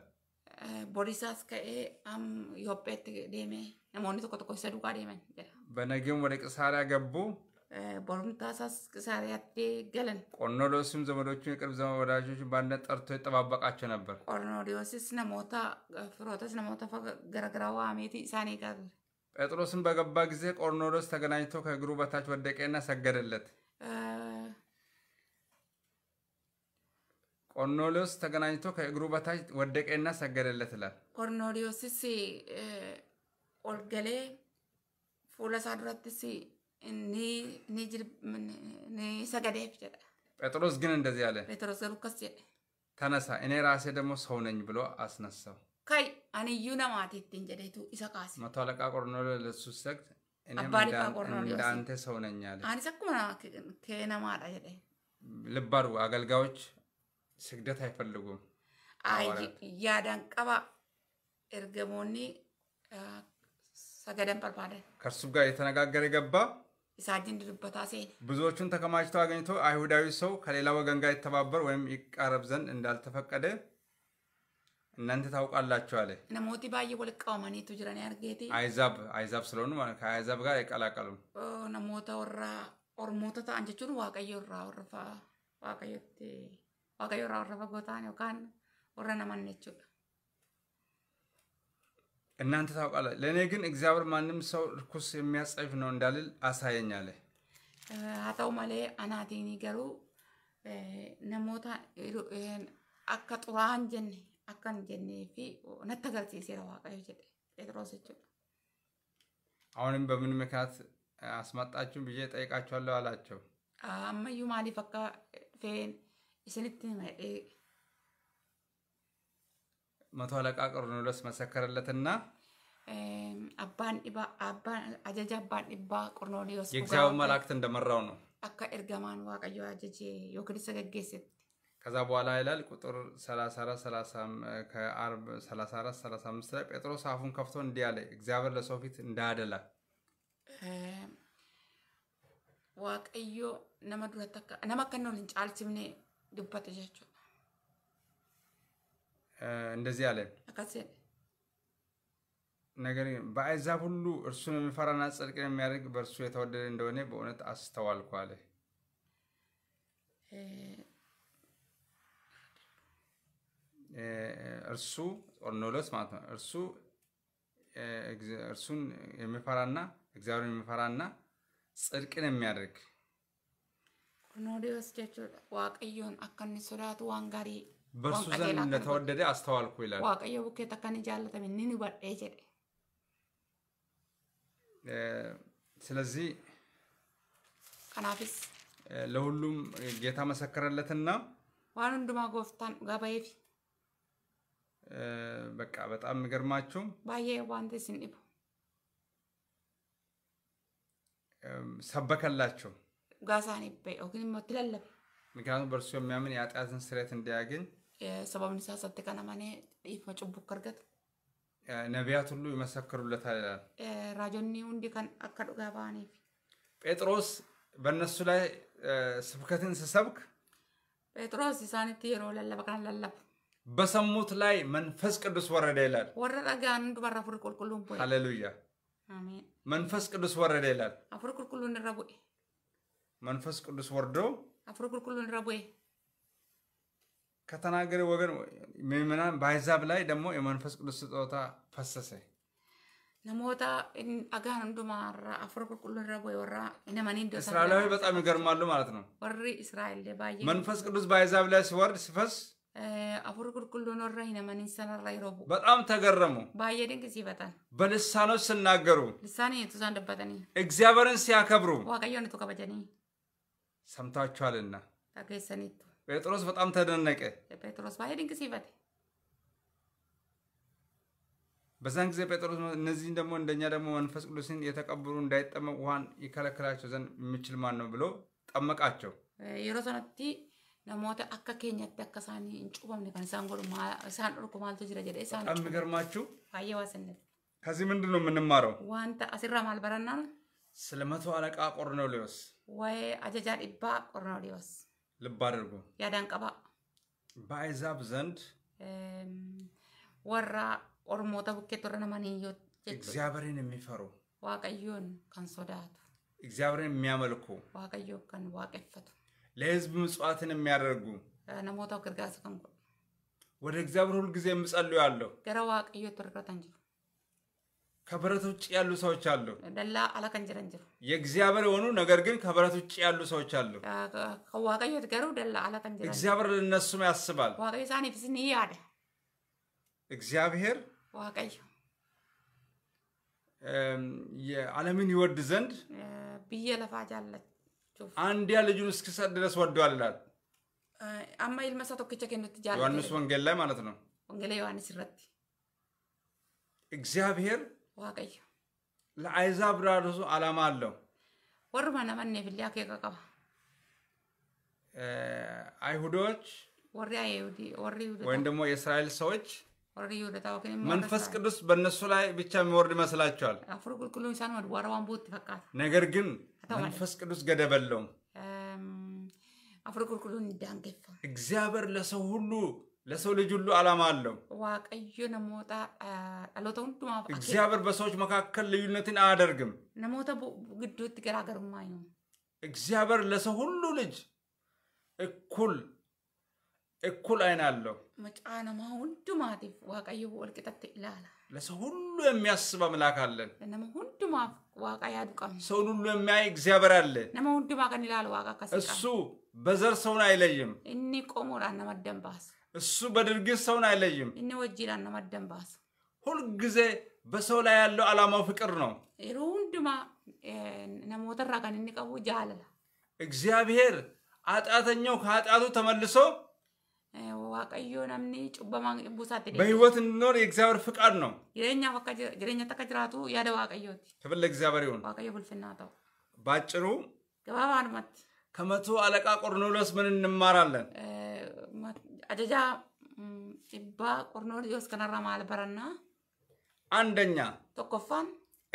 ቦዲሳስ ከኤ አም ኢዮጴት ዴሜ ነሞኒ ሰዱ ጋር ዴመን በነጌም ወደ ቅሳሪያ ገቡ። ቦሩምታሳስ ቅሳሪያ ገለን። ቆርኔሌዎስም ዘመዶቹን የቅርብ ዘመን ወዳጆች በአንድነት ጠርቶ ይጠባበቃቸው ነበር። ቆርኔሌዎስስ ነሞታ ፍሮተስ ነሞታ ገረገራዋ አሜቲ ሳኔ ጋር ጴጥሮስም በገባ ጊዜ ቆርኔሌዎስ ተገናኝቶ ከእግሩ በታች ወደቀና ሰገደለት። ቆርኔሌዎስ ተገናኝቶ ከእግሩ በታች ወደቀና ሰገደለት ይላል። ሲ ኦልገሌ ፉለሳ ድረት ሲ ሰገደፍ ጀ ጴጥሮስ ግን እንደዚህ አለ። ጴጥሮስ ሩከስ ከስ ተነሳ እኔ ራሴ ደግሞ ሰው ነኝ ብሎ አስነሳው። ከይ አንዩ ነማቴትን ጀደቱ ኢሰ ካሴ መቶ አለቃ ቆርኔሌዎስ ለሱ ሰግድ እኔም ሰው ነኝ አለ። አንሰ ኩመ ከነማዳ ልባሩ አገልጋዮች ስግደት አይፈልጉም። ያዳን ቀባ ኤርገሞኒ ሰገደን በርባደን ከእርሱ ጋር የተነጋገረ የገባ ኢሳጅን ድርበታ ሴን ብዙዎቹን ተከማችቶ አገኝቶ አይሁዳዊ ሰው ከሌላ ወገን ጋር ይተባበር ወይም ይቃረብ ዘንድ እንዳልተፈቀደ እናንተ ታውቃላችሁ አለ። ነሞቲ ባየ ወልቃወመኒቱ ጅረን ያርጌቲ አይዛብ አይዛብ ስለሆኑ ከአይዛብ ጋር አይቀላቀሉ ነሞታ ወራ ኦሮሞታ ታአን ጀቹን ዋቀዮ ራ ወረፋ Waaqa yeroo hordofaggootaan yookaan warra naman jechuudha. እናንተ ታውቃለህ። ለእኔ ግን እግዚአብሔር ማንም ሰው ርኩስ የሚያስጸይፍ ነው እንዳልል አሳየኝ አለ። haa ta'u malee anaatiin garuu namoota akka xuraa'aan jenne akka hin jennee fi natti agarsiiseera waaqayyo jedhe Phexros jechuudha. አሁንም በምን ምክንያት አስመጣችሁ ብዬ ጠይቃችኋለሁ አላቸው። አመዩ ማሊፍ አካ ፌን መቶ አለቃ ቆርኔሎስ መሰከረለትና አባን ዲባ አባን አጀጀ አባን ዲባ ቆርኔሎስ የእግዚአብሔር መላእክት እንደመራው ነው። አካ ኤርገማን ዋቀዮ አጀጀ ዮክሪስ ገጌሴት ከዛ በኋላ ይላል ቁጥር 34 ላይ ጴጥሮስ አፉን ከፍቶ እንዲህ አለ፣ እግዚአብሔር ለሰው ፊት እንዳያደላ ዋቀዮ ነመ ዱረት ነመ ልንጫልችምኔ dubbata እንደዚህ አለን። ነገር ግን በአሕዛብ ሁሉ እርሱን የሚፈራና ጽድቅን የሚያደርግ በእርሱ የተወደደ እንደሆነ በእውነት አስተዋልኩ አለ። እርሱ ኦርኖሎስ ማለት ነው። እርሱ እርሱን የሚፈራና እግዚአብሔርን የሚፈራና ጽድቅን የሚያደርግ ኖዴ ወስጀችው ዋቀዮን አካኒ ሶዳቱ ዋንጋሪ በርሱ ዘንድ እንደተወደደ አስተዋልኩ ይላል። ዋቀዮ ቡኬ ተካኒ ጃለተሚ ኒኒ ባዴ ጀዴ። ስለዚህ ከናፊስ ለሁሉም ጌታ መሰከረለትና ዋን ሁንዱማ ጎፍታን ጋባይፊ በቃ በጣም የሚገርማችሁ ባየ ዋንቴ ስንኢቡ ሰበከላቸው ጋሳን ይበይኦ ግን ይመትለለ ምክንያቱም በእርሱ የሚያምን የአጢአትን ስሬት እንዲያግኝ ሰባብን ሳ ሰት ከነማኔ ይፈጭቡ ከርገት ነቢያት ሁሉ ይመሰክሩለታል ይላል ራጆኒ ውንዲ ከን አካዱ ጋባኔ ጴጥሮስ በእነሱ ላይ ስብከትን ስሰብክ ጴጥሮስ ይሳኒት የሮ ለለበቅራን ለለብ በሰሙት ላይ መንፈስ ቅዱስ ወረደ ይላል ወረደ ጋንዱ በራፉር ቁልቁሉን ሃሌሉያ መንፈስ ቅዱስ ወረደ ይላል አፉር ቁልቁሉን ረቡዕ መንፈስ ቅዱስ ወርዶ አፍሮ ቁልቁሉን ረቡ ከተናገረ ወገን ምዕመናን በአሕዛብ ላይ ደግሞ የመንፈስ ቅዱስ ስጦታ ፈሰሰ። ነሞታ አጋን እንዱማራ አፍሮ ቁልቁሉን ረቡ ወራ እስራኤላዊ በጣም ይገርማሉ ማለት ነው። ወሪ እስራኤል ባየ መንፈስ ቅዱስ በአሕዛብ ላይ ሲወርድ ሲፈስ ሰነራ በጣም ተገረሙ። ባየ ድንቅ በልሳኖች ሲናገሩ ልሳኔ እግዚአብሔርን ሲያከብሩ ዋቀዮን ከበጀኒ ሰምታችኋልና። ጴጥሮስ በጣም ተደነቀ። በዛን ጊዜ ጴጥሮስ እነዚህን ደግሞ እንደኛ ደግሞ መንፈስ ቅዱስን የተቀበሉ እንዳይጠመቁ ውሃን ይከለክላቸው ዘንድ የሚችል ማን ነው ብሎ ጠመቃቸው። የሮሰነቲ ለሞተ namoota akka keenyatti akka isaanii hin cubamne kan isaan godhu isaan dhorku maaltu የሚገርማችሁ ከዚህ ምንድን ነው የምንማረው? ዋንታ አሲራ ማልበረና ስለ መቶ አለቃ ቆርኔሌዎስ ወይ ajajaa ዲባ ቆርኔሊዮስ ልብ አድርጎ ያዳንቀባ በአሕዛብ ዘንድ ወራ ኦሮሞታ ቡኬ ቶረ ነማን እግዚአብሔርን የሚፈሩ ዋቀዮን ከንሶዳቱ እግዚአብሔርን የሚያመልኩ ዋቀዮ ከን ዋቀፈቱ ለህዝብ ምጽዋትን የሚያደርጉ ነሞታው ግርጋስ ከንጎ ወደ እግዚአብሔር ሁልጊዜ የምጸልዩ አለሁ ገረ ዋቀዮ ቶረ ከብረት ውጭ ያሉ ሰዎች አሉ። ደላ አላከን ጅረን የእግዚአብሔር የሆኑ ነገር ግን ከብረት ውጭ ያሉ ሰዎች አሉ። ከዋቀዮት ገሩ ደላ አላከንጀረ እግዚአብሔር ለነሱም ያስባል። ዋቀዮ ሳኒ ፍስኒ ያደ እግዚአብሔር ዋቀዮ የዓለምን ይወድ ዘንድ ብዬ ለፋ ጃለችሁ አንድያ ልጁን እስክሰጥ ድረስ ወደዋል ይላል። አማ ይልመሳ ቶክቸ ከኑት ጃለ ዮሐንስ ወንጌል ላይ ማለት ነው። ወንጌል ዮሐንስ ረት እግዚአብሔር waaqayyo. La'aayisaa Biraadusu alamaa aለው. Warruma namanneef illee akeeka qaba. Ayihudoች ወሪ አይሁዲ ወሪ ይሁዳ ወይም ደግሞ የእስራኤል ሰዎች ወሪ ይሁዳ ታወከ መንፈስ ቅዱስ በእነሱ ላይ ብቻ የሚወርድ ይመስላቸዋል። አፍሩ ቁልቁሉ ኢንሳን ወድ ወራዋን ቦት ፈቃት ነገር ግን መንፈስ ቅዱስ ገደብ የለውም። አፍሩ ቁልቁሉን ዳንገፋ እግዚአብሔር ለሰው ሁሉ ለሰው ልጅ ሁሉ ዓላማ አለው። ዋቀዩ ነሞታ ዳሎታ ሁንዱማፍ እግዚአብሔር በሰዎች መካከል ልዩነትን አያደርግም። ነሞተ ነሞታ ግዱት ገራገሩማ ነው። እግዚአብሔር ለሰው ሁሉ ልጅ እኩል እኩል አይን አለው። መጫነማ ሁንዱማቲፍ ዋቀዩ ወልቅጠት ይላላ ለሰው ሁሉ የሚያስብ አምላክ አለን። ነመ ማፍ ዋቃ ያዱቀም ሰውን ሁሉ የሚያይ እግዚአብሔር አለ። ነመ ሁንዱማ ማቀን ይላል ዋቃ ከሰ እሱ በዘር ሰውን አይለይም። እኒ ቆሞራ ነመደንባስ እሱ በድርጊት ሰውን አይለይም። እኔ ወጅላን መደንባስ ሁልጊዜ በሰው ላይ ያለው ዓላማው ፍቅር ነው። ሩንድማ ነሞተራ ጋን እንቀቡ ጃለላ እግዚአብሔር አጣተኛው ከአጣቱ ተመልሶ ዋቀዮ ነምኒ ጩበማ ቡሳት በህይወት እንኖር የእግዚአብሔር ፍቃድ ነው። ጅሬኛ ጅሬኛ ተከ ያደ ዋቀዮት ክብር ለእግዚአብሔር ይሁን። ዋቀዮ ፍልፍና ተው ባጭሩ ገባባ ከመቶ አለቃ ቆርኔሎስ ምን እንማራለን? አጀጃ ባ ቆርኖዲዮስ ከነራ ማልበረና አንደኛ ቶኮፋን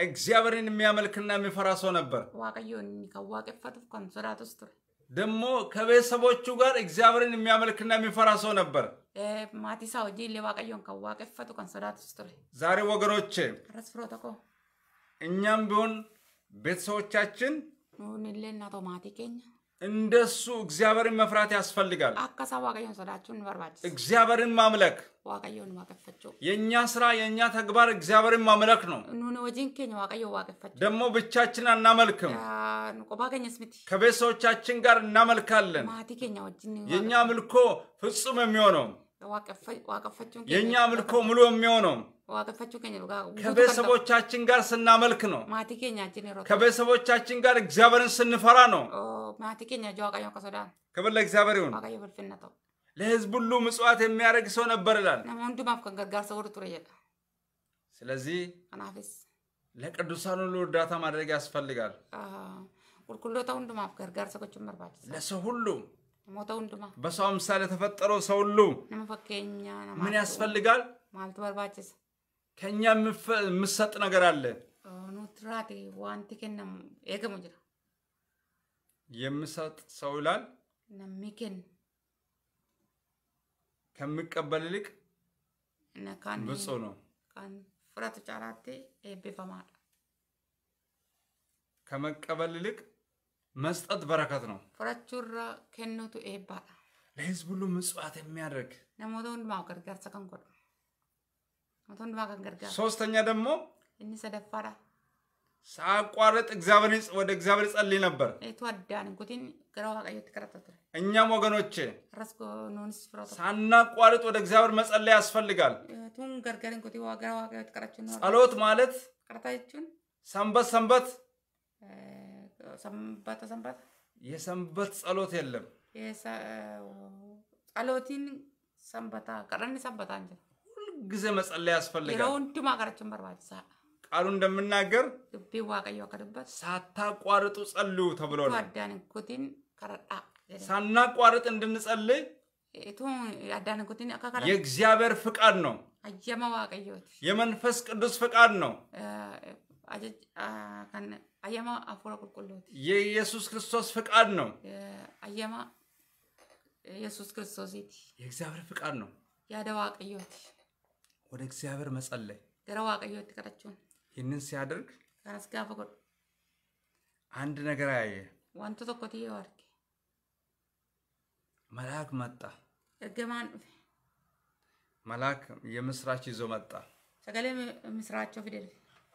እግዚአብሔርን የሚያመልክና የሚፈራ ሰው ነበር። ዋቀዮን ከዋቀፈት ከን ሶዳት ውስጥ ደግሞ ከቤተሰቦቹ ጋር እግዚአብሔርን የሚያመልክና የሚፈራ ሰው ነበር። ማቲሳ ወጂ ለዋቀዮን ከዋቀፈት ከን ሶዳት ውስጥ ዛሬ ወገኖቼ ረስፍሮ ተኮ እኛም ቢሆን ቤተሰቦቻችን ኑንሌ እናቶ ማቴ እንደሱ እግዚአብሔርን መፍራት ያስፈልጋል። እግዚአብሔርን ማምለክ የእኛ ስራ የእኛ ተግባር እግዚአብሔርን ማምለክ ነው። ደግሞ ብቻችን አናመልክም። ከቤተሰቦቻችን ጋር እናመልካለን። የእኛ አምልኮ ፍጹም የሚሆነው የእኛ አምልኮ ሙሉ የሚሆነው ዋቀፈችው ከኛ ጋ ከቤተሰቦቻችን ጋር ስናመልክ ነው። ማቲ ኬኛችን ሮ ከቤተሰቦቻችን ጋር እግዚአብሔርን ስንፈራ ነው። ማቲ ኬኛ ጆ ዋቃዮ ከሶዳ ክብር ለእግዚአብሔር ይሁን። ዋቃዮ ፍልፍነተው ለህዝብ ሁሉ ምጽዋት የሚያደርግ ሰው ነበር ይላል። ወንዱ ወንድማፍ ጋር ሰው ቱረ የለ ስለዚህ አናፍስ ለቅዱሳን ሁሉ እርዳታ ማድረግ ያስፈልጋል። ቁልቁሎታ ወንድማፍ ገርጋር ሰቆችን መርባት ለሰው ሁሉ ሞተ ወንድማ በሰው ምሳሌ የተፈጠረው ሰው ሁሉ ምን ያስፈልጋል ማልት በርባችስ ከእኛ የምሰጥ ነገር አለ። የምሰጥ ሰው ይላል ከምቀበል ይልቅ ብጹ ነው። ከመቀበል ይልቅ መስጠት በረከት ነው። ፍራቹራ ከነቱ ለህዝብ ሁሉ ምጽዋት የሚያደርግ ሶስተኛ ደግሞ ሳቋረጥ እግዚአብሔር ወደ እግዚአብሔር ጸልይ ነበር። እኛም ወገኖቼ ሳናቋርጥ ወደ እግዚአብሔር መጸለይ ያስፈልጋል። ጸሎት ማለት ሰንበት ሰንበት የሰንበት ጸሎት የለም። ጸሎቲን ሰንበታ ቀረን ሰንበታ እንጀራ ጊዜ መጸለይ ያስፈልጋል። ቃሉ እንደምናገር ሳታቋርጡ ጸልዩ ተብሎ ሳናቋርጥ እንድንጸልይ የእግዚአብሔር ፍቃድ ነው። የመንፈስ ቅዱስ ፍቃድ ነው። የኢየሱስ ክርስቶስ ፍቃድ ነው። አየማ የእግዚአብሔር ፍቃድ ነው። ያደ ወደ እግዚአብሔር መጸለይ ገረ ዋቀዮት ቀረችውን ይህንን ሲያደርግ ከራስ ጋፈ ጎድ አንድ ነገር አያየ ዋንቶ ቶኮት ዋርጌ መልአክ መጣ እገማን መልአክ የምስራች ይዞ መጣ። ሰገሌ ምስራቸው ፊደል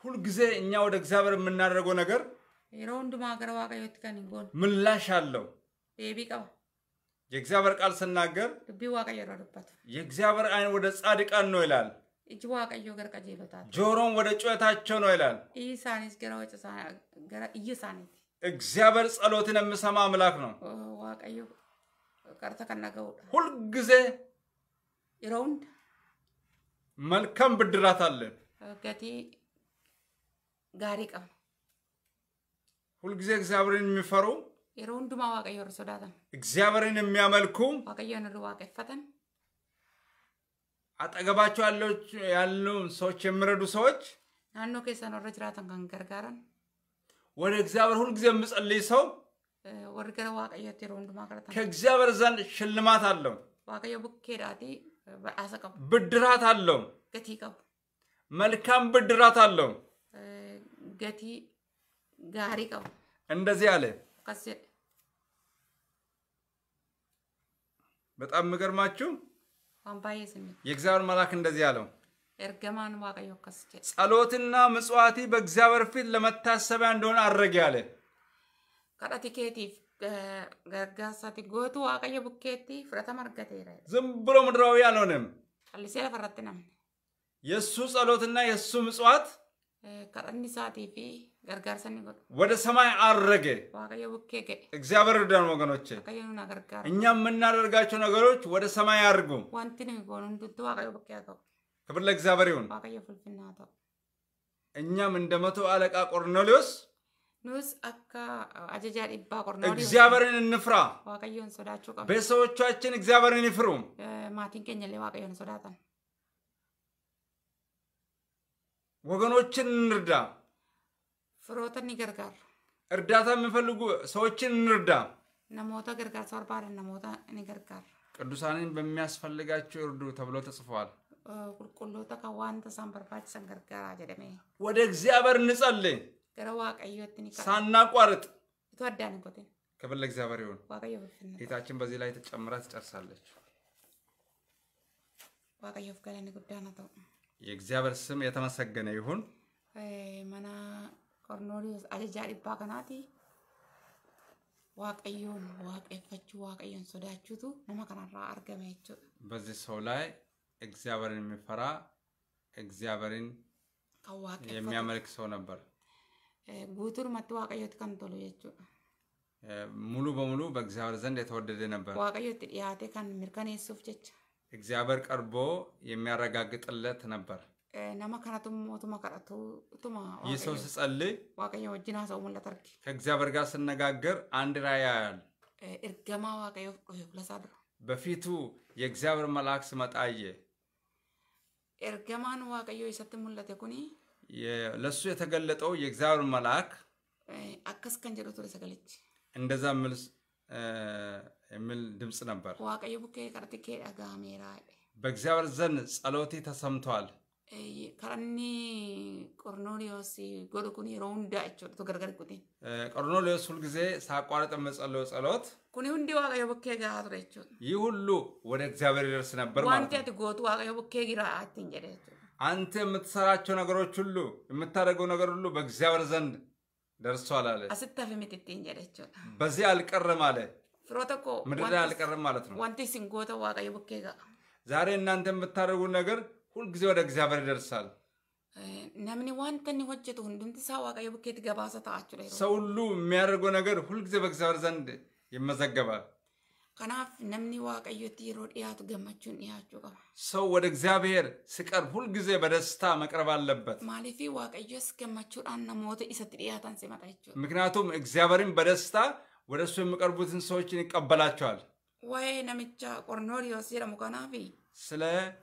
ሁልጊዜ እኛ ወደ እግዚአብሔር የምናደርገው ነገር የሮ ወንድማ ገረ ዋቀዮት ከንጎን ምላሽ አለው ቤቢ ቀባ የእግዚአብሔር ቃል ስናገር ልቢ ዋቀ የሮድበት የእግዚአብሔር አይን ወደ ጻድቃን ነው ይላል። እጅ ዋቀዮ ገር ቀጀበታ ጆሮን ወደ ጩኸታቸው ነው ይላል። ኢሳኒስ ገራ ወጭ ገራ እግዚአብሔር ጸሎትን የምሰማ አምላክ ነው። ዋቀዮ ቀርተ ከነገው ሁልጊዜ ይረውንድ መልካም ብድራት አለ ገቲ ጋሪ ቀም ሁልጊዜ እግዚአብሔርን የሚፈሩ ይረውንዱማ ዋቀዮ ርሶዳተን እግዚአብሔርን የሚያመልኩ ዋቀዮ ንሩ ዋቀፈተን አጠገባቸው ያሉ ሰዎች የሚረዱ ሰዎች ናኖ ከሰኖ ረጅራተን ጅራተን ወደ እግዚአብሔር ሁልጊዜ የምጸልይ ሰው ወር ዋቀየት የሮ ሁንዱማ ከእግዚአብሔር ዘንድ ሽልማት አለው። ዋቀየ ቡኬዳቲ በአሰ ብድራት አለው። ገቲ ቀቡ መልካም ብድራት አለው። ገቲ ጋሪ ቀቡ እንደዚህ አለ። በጣም ምገርማችሁ የእግዚአብሔር መልአክ እንደዚህ አለው፣ እርገማን ዋቀዮ ከስቼ ጸሎትና ምጽዋቲ በእግዚአብሔር ፊት ለመታሰቢያ እንደሆነ አድረግ ያለ ዝም ብሎ ምድራዊ አልሆንም። የእሱ ጸሎትና የእሱ ምጽዋት ወደ ሰማይ አረገ። እግዚአብሔር እርዳን ወገኖች። እኛ የምናደርጋቸው ነገሮች ወደ ሰማይ ያድርጉ። ክብር ለእግዚአብሔር ይሁን። እኛም እንደ መቶ አለቃ ቆርኔሌዎስ እግዚአብሔርን እንፍራ። ቤተሰቦቻችን እግዚአብሔርን ይፍሩ። ወገኖችን እንርዳ። ፍሮተን ይገርጋር እርዳታ የሚፈልጉ ሰዎችን እንርዳ። ነሞታ ገርጋር ሶርባን ነሞታ ይገርጋር ቅዱሳንን በሚያስፈልጋቸው እርዱ ተብሎ ተጽፏል። ቁልቁሎተ ከዋንተ ሳንበርባችሰን ገርጋራ ጀደሜ ወደ እግዚአብሔር እንጸልይ ገረ ዋቀዮትን ሳናቋርጥ እቱ አዳን ጎቴ ክብር ለእግዚአብሔር ይሁን። ጌታችን በዚህ ላይ ተጨምራ ትጨርሳለች። ዋቀዮፍ ገለኒ ጉዳና ተው የእግዚአብሔር ስም የተመሰገነ ይሁን መና qornooriyoos ajajaa dhibbaa kanaati. Waaqayyoon waaqeffachuu waaqayyoon sodaachuutu nama kanarraa argame jechuudha. በዚህ ሰው ላይ እግዚአብሔርን የሚፈራ እግዚአብሔርን የሚያመልክ ሰው ነበር። ጉቱርማት waaqayyooti kan tolu jechuudha. ሙሉ በሙሉ በእግዚአብሔር ዘንድ የተወደደ ነበር። waaqayyooti dhiyaate kan mirkaneessuuf jecha። እግዚአብሔር ቀርቦ የሚያረጋግጥለት ነበር። nama kanatu mootummaa kadhatu utuma yesuus ጸልይ waaqayyo wajjin haasa'u mul'ata arge ከእግዚአብሔር ጋር ስነጋገር አንድ ራእይ ያያል እርገማ waaqayዮ ፍቅሮሽ ብለሳ ድረ በፊቱ የእግዚአብሔር መልአክ ሲመጣ አየ ergamaan waaqayyo isatti mul'ate kun ለሱ የተገለጠው የእግዚአብሔር መልአክ akkas kan jedhu ture sagalichi እንደዛ ምልስ የሚል ድምፅ ነበር waaqayyo bukkee kadhatti kee dhagameera በእግዚአብሔር ዘንድ ጸሎቴ ተሰምቷል karanni ቆርኔሌዎስ godhu kun yeroo hundaa jechuudha tokko gargar kutiin. ቆርኔሌዎስ ሁልጊዜ ሳቋረጥ የምጸልየው ጸሎት kuni hundi waaqayyo bukkee gahaa ture jechuudha። ይህ ሁሉ ወደ እግዚአብሔር ይደርስ ነበር ማለት ነው። wanti ati gootu waaqayyo bukkee jira attiin jedhe jechuudha። አንተ የምትሰራቸው ነገሮች ሁሉ የምታደርገው ነገር ሁሉ በእግዚአብሔር ዘንድ ደርሷል አለ። asittaaf miti ittiin jedhe jechuudha። በዚህ አልቀርም አለ። ፍሮ tokko ምድር ላይ አልቀርም ማለት ነው። wanti isin goota waaqayyo bukkee gaha። ዛሬ እናንተ የምታደርጉት ነገር ሁልጊዜ ወደ እግዚአብሔር ይደርሳል። ነምኒ ዋንተን ሆጀቱ ሁንዱምትሳ ዋቀዮ ብኬት ሰታችሁ ላይ ሰው ሁሉ የሚያደርገው ነገር ሁልጊዜ በእግዚአብሔር ዘንድ ይመዘገባል። ከናፍ ነምኒ ዋቀዮት የሮ ያቱ ገመቹን ዲያቹ ቀባ ሰው ወደ እግዚአብሔር ሲቀርብ ሁልጊዜ በደስታ መቅረብ አለበት። ማለፊ ዋቀዮስ ገመቹን ነሞተ ኢሰት ያታን ሲመጣችሁ ምክንያቱም እግዚአብሔርን በደስታ ወደ እሱ የሚቀርቡትን ሰዎችን ይቀበላቸዋል። ወይ ነምቻ ቆርኔሊዮስ የደሙ ከናፊ ስለ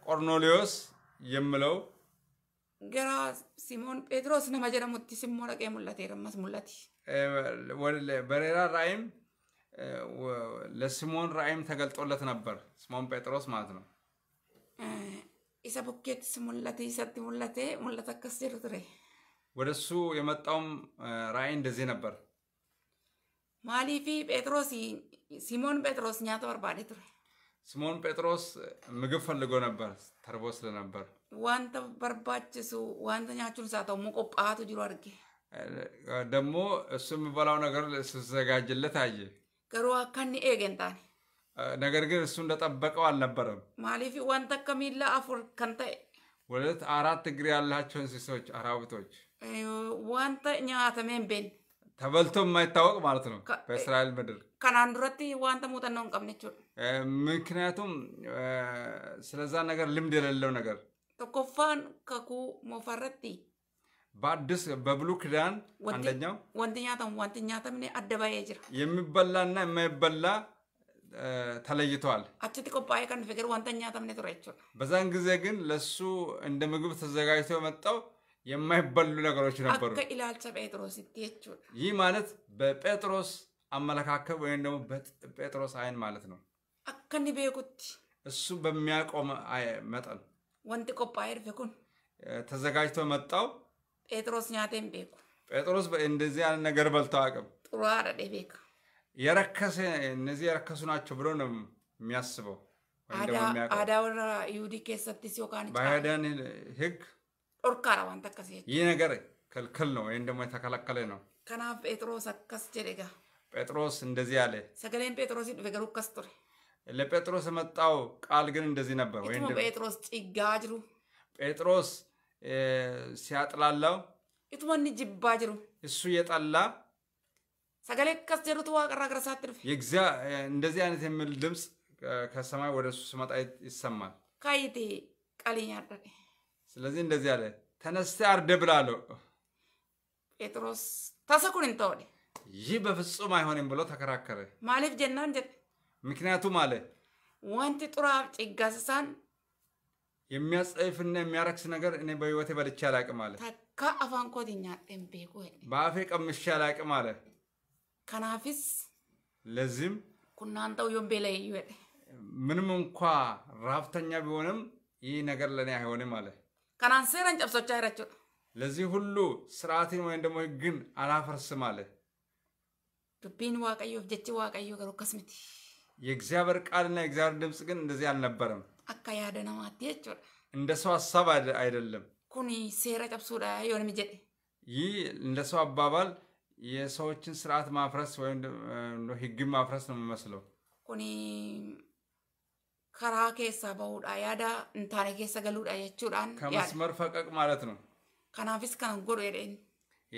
ቆርኔሊዮስ የምለው ገራ ሲሞን ጴጥሮስ ነማ ጀደሙቲ ሲሞ ደቄ ሙላቴ ገመስ ሙላቲ በሌላ ራእይም ለሲሞን ራእይም ተገልጦለት ነበር። ሲሞን ጴጥሮስ ማለት ነው። ኢሰ ቡኬትስ ሙላቴ ኢሰቲ ሙላቴ ሙላተ አከስ ጀሩ ወደ እሱ የመጣውም ራእይ እንደዚህ ነበር። ማሊፊ ጴጥሮስ ሲሞን ጴጥሮስ ኛቶ በርባዴ ቱሬ ስሞን ጴጥሮስ ምግብ ፈልጎ ነበር ተርቦ ስለነበር ዋንተ በርባችሱ ዋንተ ኛቹን ሳተው ሙቆ ጳቱ ጅሮ አርጌ ደግሞ እሱ የሚበላው ነገር ስዘጋጅለት አየ ገሩ አካኒ ኤገንጣን ነገር ግን እሱ እንደጠበቀው አልነበረም። ማሊፊ ዋንተ ከሚላ አፉር ከንተ ወለት አራት እግር ያላቸው እንስሶች አራዊቶች ዋንተ ኛተሜን ቤን ተበልቶ የማይታወቅ ማለት ነው በእስራኤል ምድር ከናን ዱረቲ ዋንተ ነው እንቀብን ምክንያቱም ስለዛ ነገር ልምድ የሌለው ነገር ተኮፋን ከኩ ሞፈረቲ በአዲስ በብሉ ክዳን አንደኛው ወንትኛተም ወንትኛተም አደባዬ ጅራ የሚበላና የማይበላ ተለይተዋል። አችት ቆጳዬ ቀን ፍቅር ወንተኛተምኔ ቱረ በዛን ጊዜ ግን ለሱ እንደ ምግብ ተዘጋጅቶ መጣው የማይበሉ ነገሮች ነበሩ። ኢላልቸ ጴጥሮስ ይህ ማለት በጴጥሮስ አመለካከብ ወይም ደግሞ በጴጥሮስ አይን ማለት ነው። አከኒ ቤኩት እሱ በሚያቆም መጠን ወንቲ ቆጳኤ ርፌ ኩን ተዘጋጅቶ መጣው። ጴጥሮስ ኛቴን ቤኩ ጴጥሮስ እንደዚህ አይነት ነገር በልተው አቅም ጥሩ አረደ ቤካ የረከሰ እነዚህ የረከሱ ናቸው ብሎ ነው የሚያስበው። አዳ ወራ ይሁዲ ኬሰትስ ዮካን ባይደን ህግ dhorkaadha wanta akkasii jechuudha. Yii nagare kalkal ነው ወይም ደግሞ የተከለከለ ነው። Kanaaf Phexros akkas jedhe egaa. ጴጥሮስ እንደዚህ አለ። Sagaleen Phexros garuu akkas ture. ለጴጥሮስ የመጣው ቃል ግን እንደዚህ ነበር። ወይም ጴጥሮስ ጭጋ ጅሩ ጴጥሮስ ሲያጥላላው ituma inni jibbaa jiru እሱ የጠላ sagalee akkas jedhutu waa qarraa gara isaatti dhufe የግዚያ እንደዚህ አይነት የሚል ድምፅ ከሰማይ ወደ እሱ ስመጣ ይሰማል። ካይቴ ቃልኛ አዳዴ ስለዚህ እንደዚህ አለ፣ ተነስተ አርደ ብላ አለው። ጴጥሮስ ተሰኩን እንተወደ ይህ በፍጹም አይሆንም ብሎ ተከራከረ። ማለፍ ጀናን ጀ ምክንያቱም አለ ወንቲ ጥራብ ጭጋስሳን የሚያስጸይፍና የሚያረክስ ነገር እኔ በህይወቴ በልቼ አላቅም አለ። ተካ አፋን ኮቲኛ ጠንቤቁ በአፌ ቀምሼ አላቅም አለ። ከናፊስ ለዚህም ኩናንተው ዮምቤ ላይ ምንም እንኳ ራብተኛ ቢሆንም ይህ ነገር ለእኔ አይሆንም አለ። kanaan seeran cabsochaa jiraachudha. ለዚህ ሁሉ ስርዓትን ወይም ደግሞ ህግን አላፈርስም አለ። ዱቢን ዋቀዮ ጀቺ ዋቀዮ ገሩ ከስምቲ የእግዚአብሔር ቃልና የእግዚአብሔር ድምፅ ግን እንደዚህ አልነበረም። አካ ያደ ነማት ጀቹ እንደ ሰው ሀሳብ አይደለም። ኩኒ ሴራ ጨብሱዳ ዮን ምጀድ ይህ እንደ ሰው አባባል የሰዎችን ስርዓት ማፍረስ ወይም ህግን ማፍረስ ነው የሚመስለው ኩኒ karaa keessaa bahuudha yaada hin taane keessa galuudha jechuudhaan. Kan masmar faqaq ማለት ነው. Kanaafis kan godhedha inni.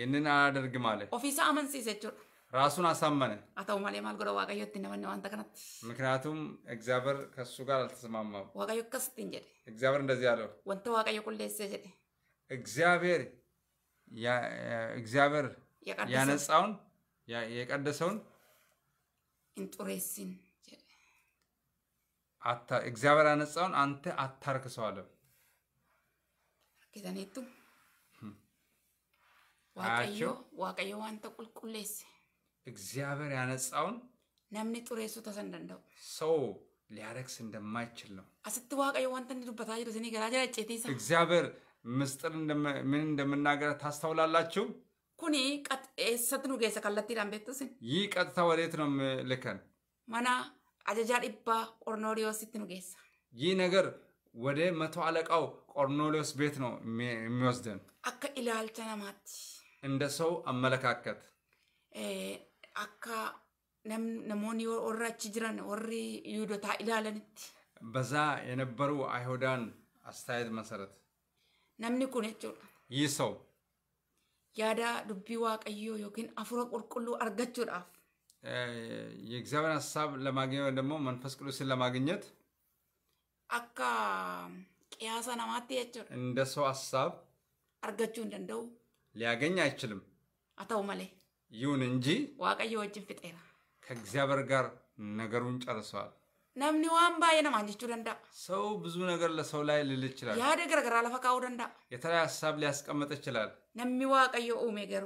Inni adarg maale. Ofiisaa amansiise jechuudha. ራሱን አሳመነ። አተው ማሌ ማልጎዳ ዋቀዮ ትን ነመነ ዋንተ ከናት ምክንያቱም እግዚአብሔር ከሱ ጋር አልተስማማም። ዋቀዮ ከስትን ጀደ እግዚአብሔር እንደዚህ አለው ወንተ ዋቀዮ ቁሌሰ ጀደ እግዚአብሔር እግዚአብሔር ያነጻውን የቀደሰውን እንጡሬሲን እግዚአብሔር ያነጻውን አንተ አታርክሰው አለ። ጌታኔቱ ዋቀዮ ዋንተ ቁልቁሌስ እግዚአብሔር ያነጻውን ነምኒ ጡሬሱ ተሰንደንደው ሰው ሊያረክስ እንደማይችል ነው። አስት ዋቀዮ ዋንተ እንዲዱበታ ጅሩ ስኒ ገራ ጨቴሳ እግዚአብሔር ምስጢር ምን እንደምናገር ታስተውላላችሁ። ኩኒ ቀጥ ሰትኑ ጌሰ ከለቲ ዳንቤቱስን ይህ ቀጥታ ወዴት ነው ልከን መና አጃጃ ዲባ ቆርኔሌዎሲት nu geessa። ይህ ነገር ወደ መቶ አለቃው ቆርኔሌዎስ ቤት ነው የሚወስደን። አካ ኢላልቻ ነማቲ እንደ ሰው አመለካከት አካ namoonni warra achi jiran warri yihudotaa ilaalanitti. በዛ የነበሩ አይሁዳን አስተያየት መሰረት namni kun jechuudha. ይህ ሰው ያዳ dubbii waaqayyoo yookiin afuura qulqulluu argachuudhaaf የእግዚአብሔር ሀሳብ ለማግኘት ወይም ደግሞ መንፈስ ቅዱስን ለማግኘት አካ ቅያሳ ነማት ጀ እንደ ሰው ሀሳብ አርገችው እንደንደው ሊያገኝ አይችልም። አተው መሌ ይሁን እንጂ ዋቀየ ወጅን ፍጤራ ከእግዚአብሔር ጋር ነገሩን ጨርሰዋል። ነምኒ ዋን ባየ ነማ ደንዳ ሰው ብዙ ነገር ለሰው ላይ ልል ይችላል። ያደ ገረገራ ለፈቃው ደንዳ የተለያየ ሀሳብ ሊያስቀምጥ ይችላል። ነሚ ዋቀየ ኡሜ ገሩ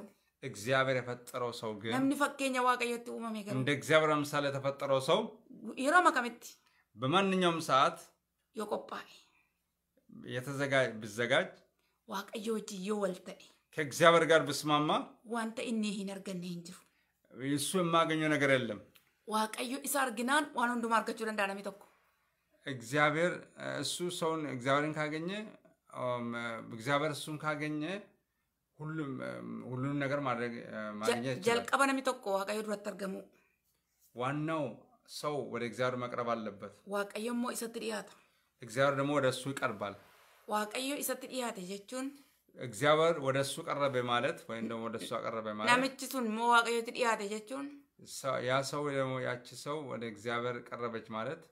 እግዚአብሔር የፈጠረው ሰው ግን ለምን ፈቀኝ ዋቀየት ውመም ይገ እንደ እግዚአብሔር ምሳሌ የተፈጠረው ሰው ይሮ መከምት በማንኛውም ሰዓት የቆጳ የተዘጋ ብዘጋጅ ዋቀየ ወጅ ከእግዚአብሔር ጋር ብስማማ ዋንተ እኔ ይነርገነ እንጅሩ እሱ የማገኘው ነገር የለም ዋቀዩ እሳ ዋን ወንዱ ማርገችሁ ለእንዳለም ይተኩ እግዚአብሔር እሱ ሰውን እግዚአብሔርን ካገኘ እግዚአብሔር እሱን ካገኘ ሁሉም ሁሉንም ነገር ማድረግ ማግኘት ጀልቀበ ነሚ ቶኮ ዋቀዮ ዱረት ተርገሙ ዋናው ሰው ወደ እግዚአብሔር መቅረብ አለበት። ዋቀዮ ሞ ኢሰት ዲያታ እግዚአብሔር ደግሞ ወደ እሱ ይቀርባል። ዋቀዮ ኢሰት ዲያተ ጀቹን እግዚአብሔር ወደ እሱ ቀረበ ማለት ወይም ደግሞ ወደ እሱ አቀረበ ማለት ናምችቱን ሞ ዋቀዮ ዲያተ ጀቹን ያ ሰው ደግሞ ያቺ ሰው ወደ እግዚአብሔር ቀረበች ማለት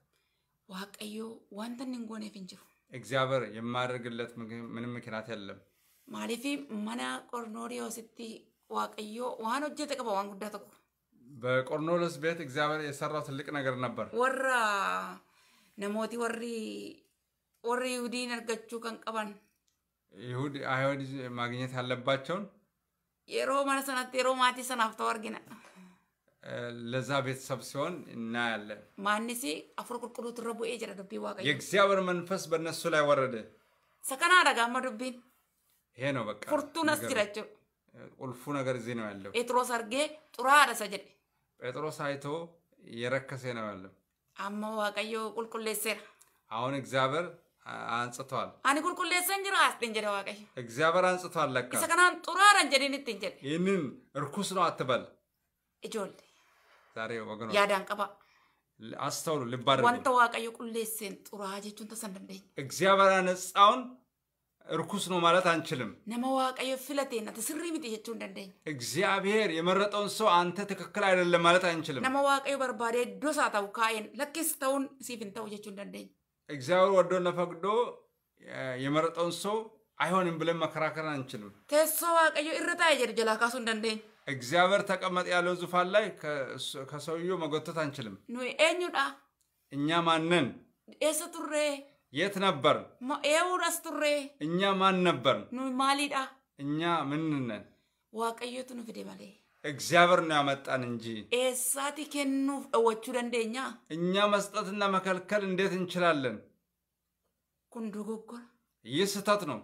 ዋቀዮ ዋንተን ንጎነ ፍንጅሩ እግዚአብሔር የማደርግለት ምንም ምክንያት የለም። Maaliif mana ቆርኔሌዎስቲ waaqayyoo waan hojjete qaba waan guddaa tokko። በቆርኔሌዎስ ቤት እግዚአብሔር የሰራው ትልቅ ነገር ነበር። ወራ ነሞቲ ወሪ ወሪ ይሁዲን አርገችው ከን ቀባን አይሁድ ማግኘት ያለባቸውን የሮ ሰናት የሮ ማቲ ሰናፍ ለዛ ቤተሰብ ሲሆን እናያለን። ማንሲ አፍሮ ቁልቁሉ ትረቡኤ ጀረ ዱቢ ዋቀ የእግዚአብሔር መንፈስ በእነሱ ላይ ወረደ። ሰከና አደጋማ ዱቢን ይሄ ነው በቃ ፉርቱነስ ጅራቸ ቁልፉ ነገር እዚህ ነው ያለው። ጴጥሮስ አርጌ ጥሩ አረሰ ጀ ጴጥሮስ አይቶ የረከሰ ነው ያለው። አማ ዋቀዮ ቁልቁሌሴ አሁን እግዚአብሔር አንጽቷል። አኒ ቁልቁሌሰን ጅራ አስቴን ጀደ ዋቀዮ እግዚአብሔር አንጽቷል። ለካ ሰከናን ጥሩ አረን ጀደን እቴን ጀደ ይህንን እርኩስ ነው አትበል። እጆል ዛሬ ወገኖ ያዳን ቀባ አስተውሉ፣ ልባደ ዋንተ ዋቀዮ ቁሌሴን ጥሩ ጀቹን ተሰንደንደኝ እግዚአብሔር አነጻውን እርኩስ ነው ማለት አንችልም። ነመ ዋቀዮ ፍለቴና ተስሪ ሚጢ ጀቹ እንደንደኝ እግዚአብሔር የመረጠውን ሰው አንተ ትክክል አይደለም ማለት አንችልም። ነመ በርባዴ ዶሳ ታው ካየን ለኬስ ተውን ሲፍን ተው ጀቹ እንደንደኝ እግዚአብሔር ወዶ ነፈቅዶ የመረጠውን ሰው አይሆንም ብለን መከራከር አንችልም። ተሶ ዋቀዮ እርታ የጀር ጀላ ካሱ እንደንደኝ እግዚአብሔር ተቀመጥ ያለው ዙፋን ላይ ከሰውዮ መጎተት አንችልም። ኑ ኤኙዳ እኛ ማነን ኤሰቱሬ የት ነበር? ኤው አስቱሬ እኛ ማን ነበር? ማሊዳ እኛ ምን ነን? ዋቀየቱ ኑ ፊዴ መሌ እግዚአብሔር ነው ያመጣን እንጂ ኤሳቲ ኬኑ ወቹ ደንደኛ እኛ መስጠትና መከልከል እንዴት እንችላለን? ኩን ዶጎጎር ይህ ስህተት ነው።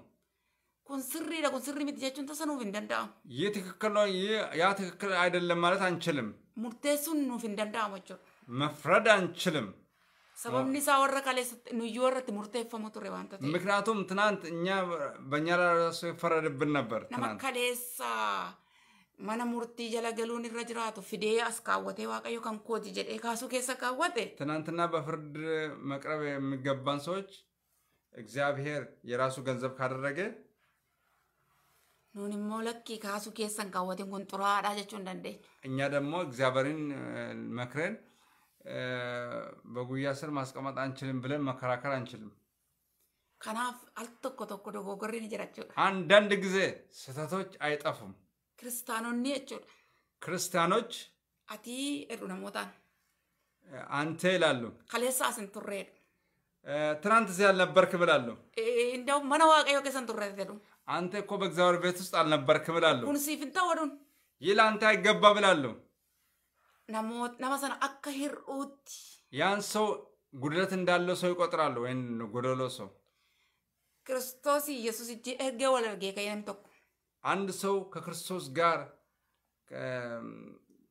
ኩን ስሪ ለኩን ስሪ ሚት ጀቹን ተሰኑፍ ይህ ትክክል ነው፣ ያ ትክክል አይደለም ማለት አንችልም። ሙርቴሱን ኑፍ እንደንዳም መፍረድ አንችልም። Sababni isaa warra kaleessatti nuyyuu irratti murteeffamutu rewaanta ta'e. Miknaatum tinaant እኛ በእኛ ፈረድብን ነበር። nama kaleessa mana murtii jala galuun irra jiraatu fidee as kaawwatee waaqayyo kan kooti jedhee kaasuu keessa kaawwate. ትናንትና በፍርድ maqrabe migabban ሰዎች egzaabiheer yeraasu ganzab kaadarrage. Nuun immoo lakkii kaasuu keessan kaawwateen kun xuraadhaa jechuu hin dandeenyu. እኛ ደግሞ እግዚአብሔርን መክረን በጉያ ስር ማስቀመጥ አንችልም ብለን መከራከር አንችልም። ከናፍ አልተኮተኮ ቶኮ ጎሬ ጀራቸው አንዳንድ ጊዜ ስህተቶች አይጠፉም። ክርስቲያኖኒ ጀቹ ክርስቲያኖች አቲ ኤዱ ነሞታን አንተ ይላሉ ከሌሳ ስንቱሬ ትናንት እዚህ አልነበርክ ብላለሁ። እንደውም መነ ዋቀዮ ከሰን ቱሬ ሄዱ አንተ እኮ በእግዚአብሔር ቤት ውስጥ አልነበርክ ሁን ሁንሲፍንታ ወዱን ይህ ለአንተ አይገባ ብላሉ። namoota akka hir'uutti. Yaan ሰው ጉድለት እንዳለው ሰው ይቆጥራሉ ወይም ጎደሎ ሰው ክርስቶስ ኢየሱስ እጅ እርገ ወለርጌ ከየም tokko አንድ ሰው ከክርስቶስ ጋር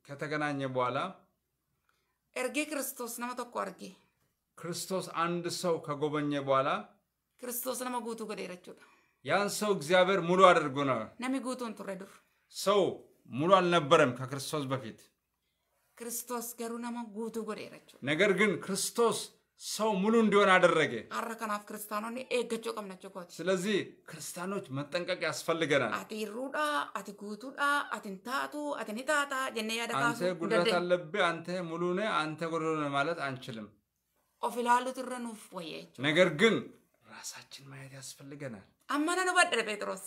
ከተገናኘ በኋላ ኤርጌ ክርስቶስ ነመ ቶኮ አርጌ ክርስቶስ አንድ ሰው ከጎበኘ በኋላ ክርስቶስ ነመ ጉቱ ገደረችው ያን ሰው እግዚአብሔር ሙሉ አድርጎ ነው ነሚ ጉቱን ቱረዱር ሰው ሙሉ አልነበረም ከክርስቶስ በፊት ክርስቶስ ገሩነ ጉቱ ጎዴረች ነገር ግን ክርስቶስ ሰው ሙሉ እንዲሆን አደረገ። አረ ክርስቲያኖ ክርስቲያኖኒ ኤገቾ ቀምነቾ ኮት። ስለዚህ ክርስቲያኖች መጠንቀቅ ያስፈልገናል። አቲ ሩዳ አቲ ጉቱዳ አቲ ንታቱ ጀነ ያደቃ አንተ ጉዳት አለብህ፣ አንተ ሙሉ ነህ፣ አንተ ጎዶሎ ነህ ማለት አንችልም። ኦፊላሉ ትረኑፍ ወየች። ነገር ግን ራሳችን ማየት ያስፈልገናል። አማና ነው በደረ ጴጥሮስ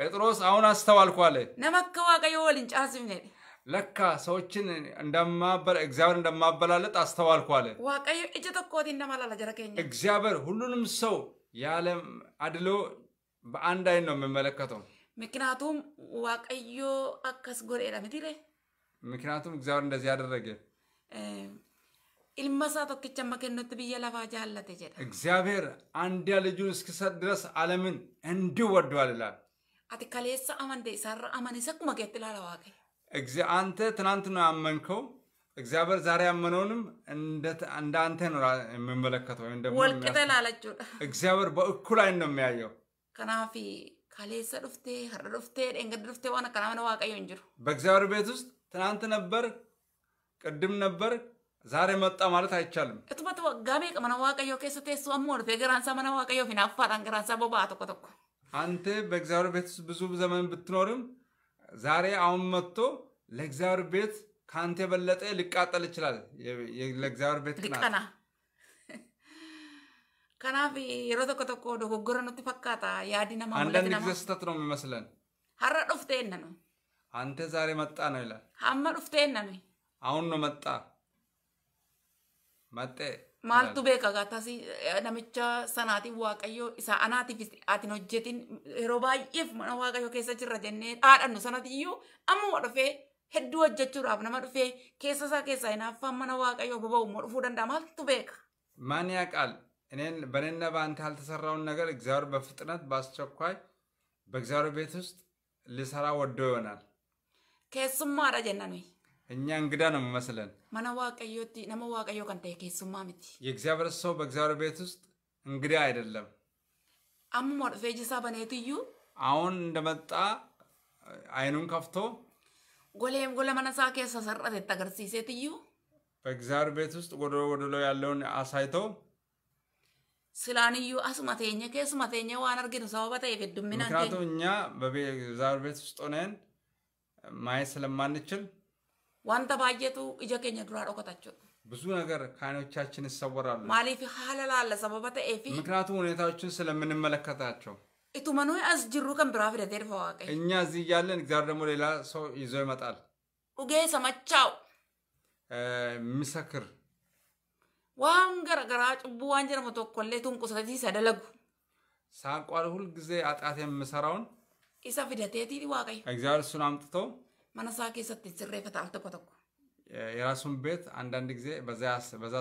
ጴጥሮስ አሁን አስተዋልኩ አለ። ነመከዋቀ ዋቀዮ ወልንጫዝም ነዴ ለካ ሰዎችን እንደማበላ እግዚአብሔር እንደማበላለጥ አስተዋልኩ አለ። ዋቀዩ እጅ ተኮት እንደማላላ ጀረከኛ እግዚአብሔር ሁሉንም ሰው ያለ አድሎ በአንድ አይን ነው የሚመለከተው። ምክንያቱም ዋቀዮ ጎር ኤላ ዳምትለ ምክንያቱም እግዚአብሔር እንደዚህ ያደረገ ኢልማሳ ቶክቻ መከነት ብዬ ለፋጃ አለ ጀዳ እግዚአብሔር አንድያ ልጁን እስኪሰጥ ድረስ ዓለምን እንዲሁ ወዷል ይላል። አቲ ከሌሳ ሰራ ኢሳራ አመን ሰኩመ ዋቀይ አንተ ትናንት ነው ያመንከው፣ እግዚአብሔር ዛሬ ያመነውንም እንደ አንተ ነው የምመለከተው። ወይም ደግሞ ወልቅደን አለችው። እግዚአብሔር በእኩል አይን ነው የሚያየው። ከናፊ ካሌሰ ዱፍቴ ሀረ ዱፍቴ ደንገድ ዱፍቴ ሆነ ከናመነ ዋቀዩ እንጅሩ በእግዚአብሔር ቤት ውስጥ ትናንት ነበር፣ ቅድም ነበር፣ ዛሬ መጣ ማለት አይቻልም። እትመት ወጋሜ መነ ዋቀዮ ኬሰቴ ሱአሞ ወደ ገራንሳ መነ ዋቀዮ ፊናፋ ዳንገራንሳ ቦባ ቶኮ አንተ በእግዚአብሔር ቤት ውስጥ ብዙ ዘመን ብትኖርም ዛሬ አሁን መጥቶ ለእግዚአብሔር ቤት ከአንተ የበለጠ ልቃጠል ይችላል። ለእግዚአብሔር ቤት ቅናት ከናፊ የሮ ተኮ ተኮ dogoggora nutti fakkaata yaadi nama አንዳንድ ጊዜ ስህተት ነው የሚመስለን። ሀረ ዱፍቴ ነኑ አንተ ዛሬ መጣ ነው ይላል። አመ ዱፍቴ ነኑ አሁን ነው መጣ መጤ Maaltu beeka si namicha sanaatiin waaqayyo isa anaatiif ati hojjetin yeroo baay'eef mana waaqayyo keessa jirra jennee dhaadhannu iyyuu amma dhufee hedduu hojjechuudhaaf nama dhufee keessa isaa keessa keessaa hinaaffaan mana waaqayyo boba'u immoo dhufuu danda'a maaltu beeka. ማን ያውቃል? እኔን በእኔና በአንተ ያልተሰራውን ነገር እግዚአብሔር በፍጥነት በአስቸኳይ በእግዚአብሔር ቤት ውስጥ ሊሰራ waddoo ይሆናል። keessummaadha jennaan. እኛ እንግዳ ነው የሚመስለን። መነ ዋቀዮቲ ነመ ዋቀዮ ከን ኬሱማ ሚቲ የእግዚአብሔር ሰው በእግዚአብሔር ቤት ውስጥ እንግዳ አይደለም። አሙሞ ፌጅሳ በኔትዩ አሁን እንደመጣ አይኑን ከፍቶ ጎሌም ጎለ መነሳ ኬሰ ሰረት ተገርሲሴትዩ በእግዚአብሔር ቤት ውስጥ ጎደሎ ጎደሎ ያለውን አሳይቶ ስላንዩ አስመ ቴኘ ኬስመ ቴኘ ዋን አርጊኑ ሰበበ ተኤፍ ምክንያቱም እኛ በእግዚአብሔር ቤት ውስጥ ሆነን ማየት ስለማንችል wanta ባየቱ ija keenya duraa dhokata ብዙ ነገር ከአይኖቻችን ይሰወራሉ። ማሊፍ ሀለላለ ሰበበተ ተኤፊ ምክንያቱም ሁኔታዎችን ስለምንመለከታቸው ኢቱመኖ አስ ጅሩ ከን ብራ ፊደቴ ድፈ እኛ እዚህ እያለን እግዚአብሔር ደግሞ ሌላ ሰው ይዞ ይመጣል። ኡጌ ሰመቻው ምሰክር ዋን ገረገራ ጭቡ ዋን ጀረመ ቶኮሌ ቱንቁሰቲ ሰደለጉ ሳንቋል ሁልጊዜ አጣት የምሰራውን ኢሰ ፊደቴቲ ዋቀይ እግዚአብሔር እሱን አምጥተው manasaa keessatti sirreeffata al tokko tokko. የራሱን ቤት አንዳንድ ጊዜ በዛ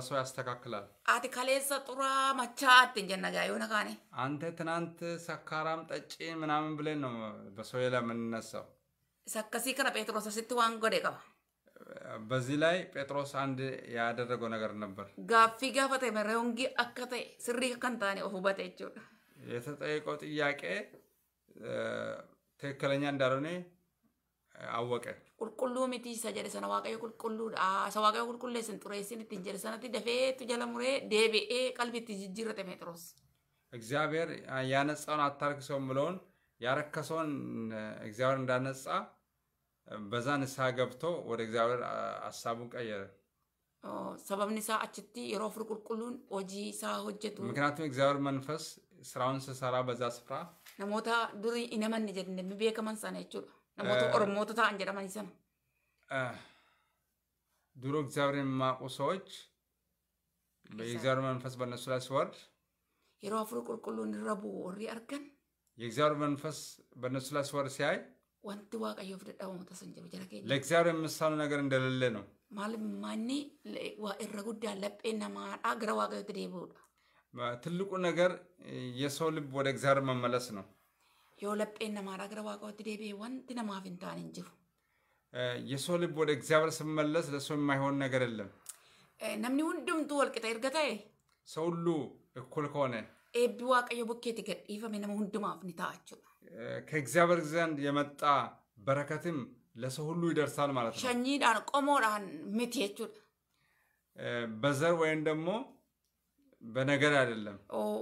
ሰው ያስተካክላል። አት ከሌሰ ጡራ መቻ አትንጀን ነጋ የሆነ ጋኔ አንተ ትናንት ሰካራም ጠጪ ምናምን ብለን ነው በሰው ላይ የምንነሳው። ሰከሲ ከነ ጴጥሮስ ስት ዋን ጎዴ ቀባ በዚህ ላይ ጴጥሮስ አንድ ያደረገው ነገር ነበር። ጋፊ ጋፈተ መረውንጊ አከተ ስሪ ከንታኔ ኦሁበተ ጀ የተጠየቀው ጥያቄ ትክክለኛ እንዳልሆነ አወቀ ቁልቁሉ ሚቲ isa jedhe sana waaqayyo qulqulluudha isa waaqayyo qulqulleessan xureessin ittiin jedhe sanatti dafeetu jala muree deebi'ee qalbi itti jijjiirrate ጴጥሮስ እግዚአብሔር ያነጻውን አታርክሰው ብለውን ያረከሰውን እግዚአብሔር እንዳነጻ በዛ ንስሐ ገብቶ ወደ እግዚአብሔር ሀሳቡን ቀየረ። ሰበብን ሳ አችቲ የሮ ፍር ቁልቁሉን ሆጂ ሳ ሆጀቱ ምክንያቱም እግዚአብሔር መንፈስ ስራውን ስሰራ በዛ ስፍራ ነሞታ ዱሪ ኢነመን ጀድን የሚቤከመን ሳነ ጀchuudha namoota Oromoota ta'an jedhaman sana. ድሮ እግዚአብሔርን የማያውቁ ሰዎች በእግዚአብሔር መንፈስ በእነሱ ላይ ሲወርድ የሮ አፍሮ ቁልቁሉን ረቡ ወሪ አርገን የእግዚአብሔር መንፈስ በእነሱ ላይ ሲወርድ ሲያይ wanti waaqayyoof dadhabamu tasan jedhu jala keenya. Leegzaariin misaanu nagar indalalle no. Maal manni waa irra guddaa laphee namaadhaa gara waaqayyootti deebi'udha. ትልቁ ነገር የሰው ልብ ወደ እግዚአብሔር መመለስ ነው። yoo lapheen namaadhaa gara waaqaatti deebi'ee wanti namaaf hin taane hin jiru. እግዚአብሔር ስመለስ ለሰው የማይሆን ነገር የለም። namni hundumtuu wal qixa erga ta'e እኩል ከሆነ ኤቢ ዋቀዮ ቦኬት ገዲፈሜ ነመ ሁንዱማፍ ኒ ታአቹ ከእግዚአብሔር ዘንድ የመጣ በረከትም ለሰው ሁሉ ይደርሳል ማለት ነው። ሸኝዳን ቆሞዳን ምት የቹ በዘር ወይም ደግሞ በነገር አይደለም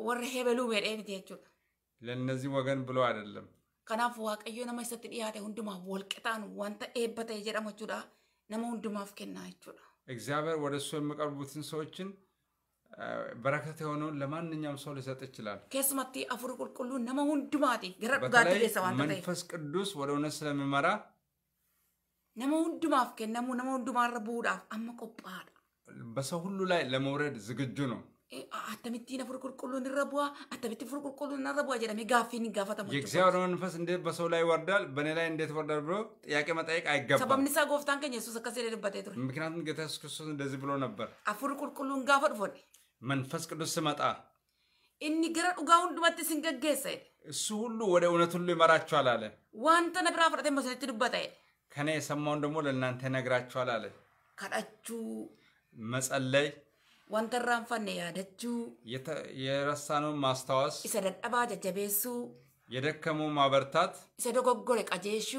ወረ ሄበሉ ሜዴ ምት ለእነዚህ ወገን ብሎ አይደለም። ከናፍ ዋቀዮ ነማ ሰት ዲያቴ ሁንዱማ ወልቅጣን ዋንተ ኤበተ የጀደመቹዳ ነማ ሁንዱማፍ ኬና ይቹዳ እግዚአብሔር ወደ እሱ የሚቀርቡትን ሰዎችን በረከት የሆነውን ለማንኛውም ሰው ሊሰጥ ይችላል። ኬስማቲ አፉር ቁልቁሉ ነማ ሁንዱማቲ ገረጋት መንፈስ ቅዱስ ወደ እውነት ስለሚመራ ነማ ሁንዱማፍ ኬነሙ ነማ ሁንዱማረ ቡዳፍ አመቆጳዳ በሰው ሁሉ ላይ ለመውረድ ዝግጁ ነው። አተሚቲን አፈር ቁልቁሉን ረቡዋ አተሚቲ ፍር ቁልቁሉን ረቡዋ ጀደሜ ጋፊን ይጋፈታሙ። የእግዚአብሔር መንፈስ እንዴት በሰው ላይ ይወርዳል፣ በእኔ ላይ እንዴት ይወርዳል ብሎ ጥያቄ መጠየቅ አይገባም። ሰበብን ጎፍታን ከኝ ኢየሱስ አካስ የሌለበት ቱ ምክንያቱም ጌታ ኢየሱስ ክርስቶስ እንደዚህ ብሎ ነበር። አፍር ቁልቁሉን ጋፈ መንፈስ ቅዱስ ስመጣ እኒ ገረ ዱጋ ሁንዱመት ሲንገጌሰ እሱ ሁሉ ወደ እውነት ሁሉ ይመራቸዋል አለ። ዋንተ ነብራ ፍረቴ መሰለች ድበታ ከኔ የሰማውን ደግሞ ለእናንተ ይነግራቸዋል አለ። ከዳችሁ መጸለይ ወንተራንፈነ ያደቹ የረሳነውን ማስታወስ ኢሰ ደደባ ጀጀቤሱ የደከሙ ማበርታት ኢሰ ደጎጎረ ቀጄሹ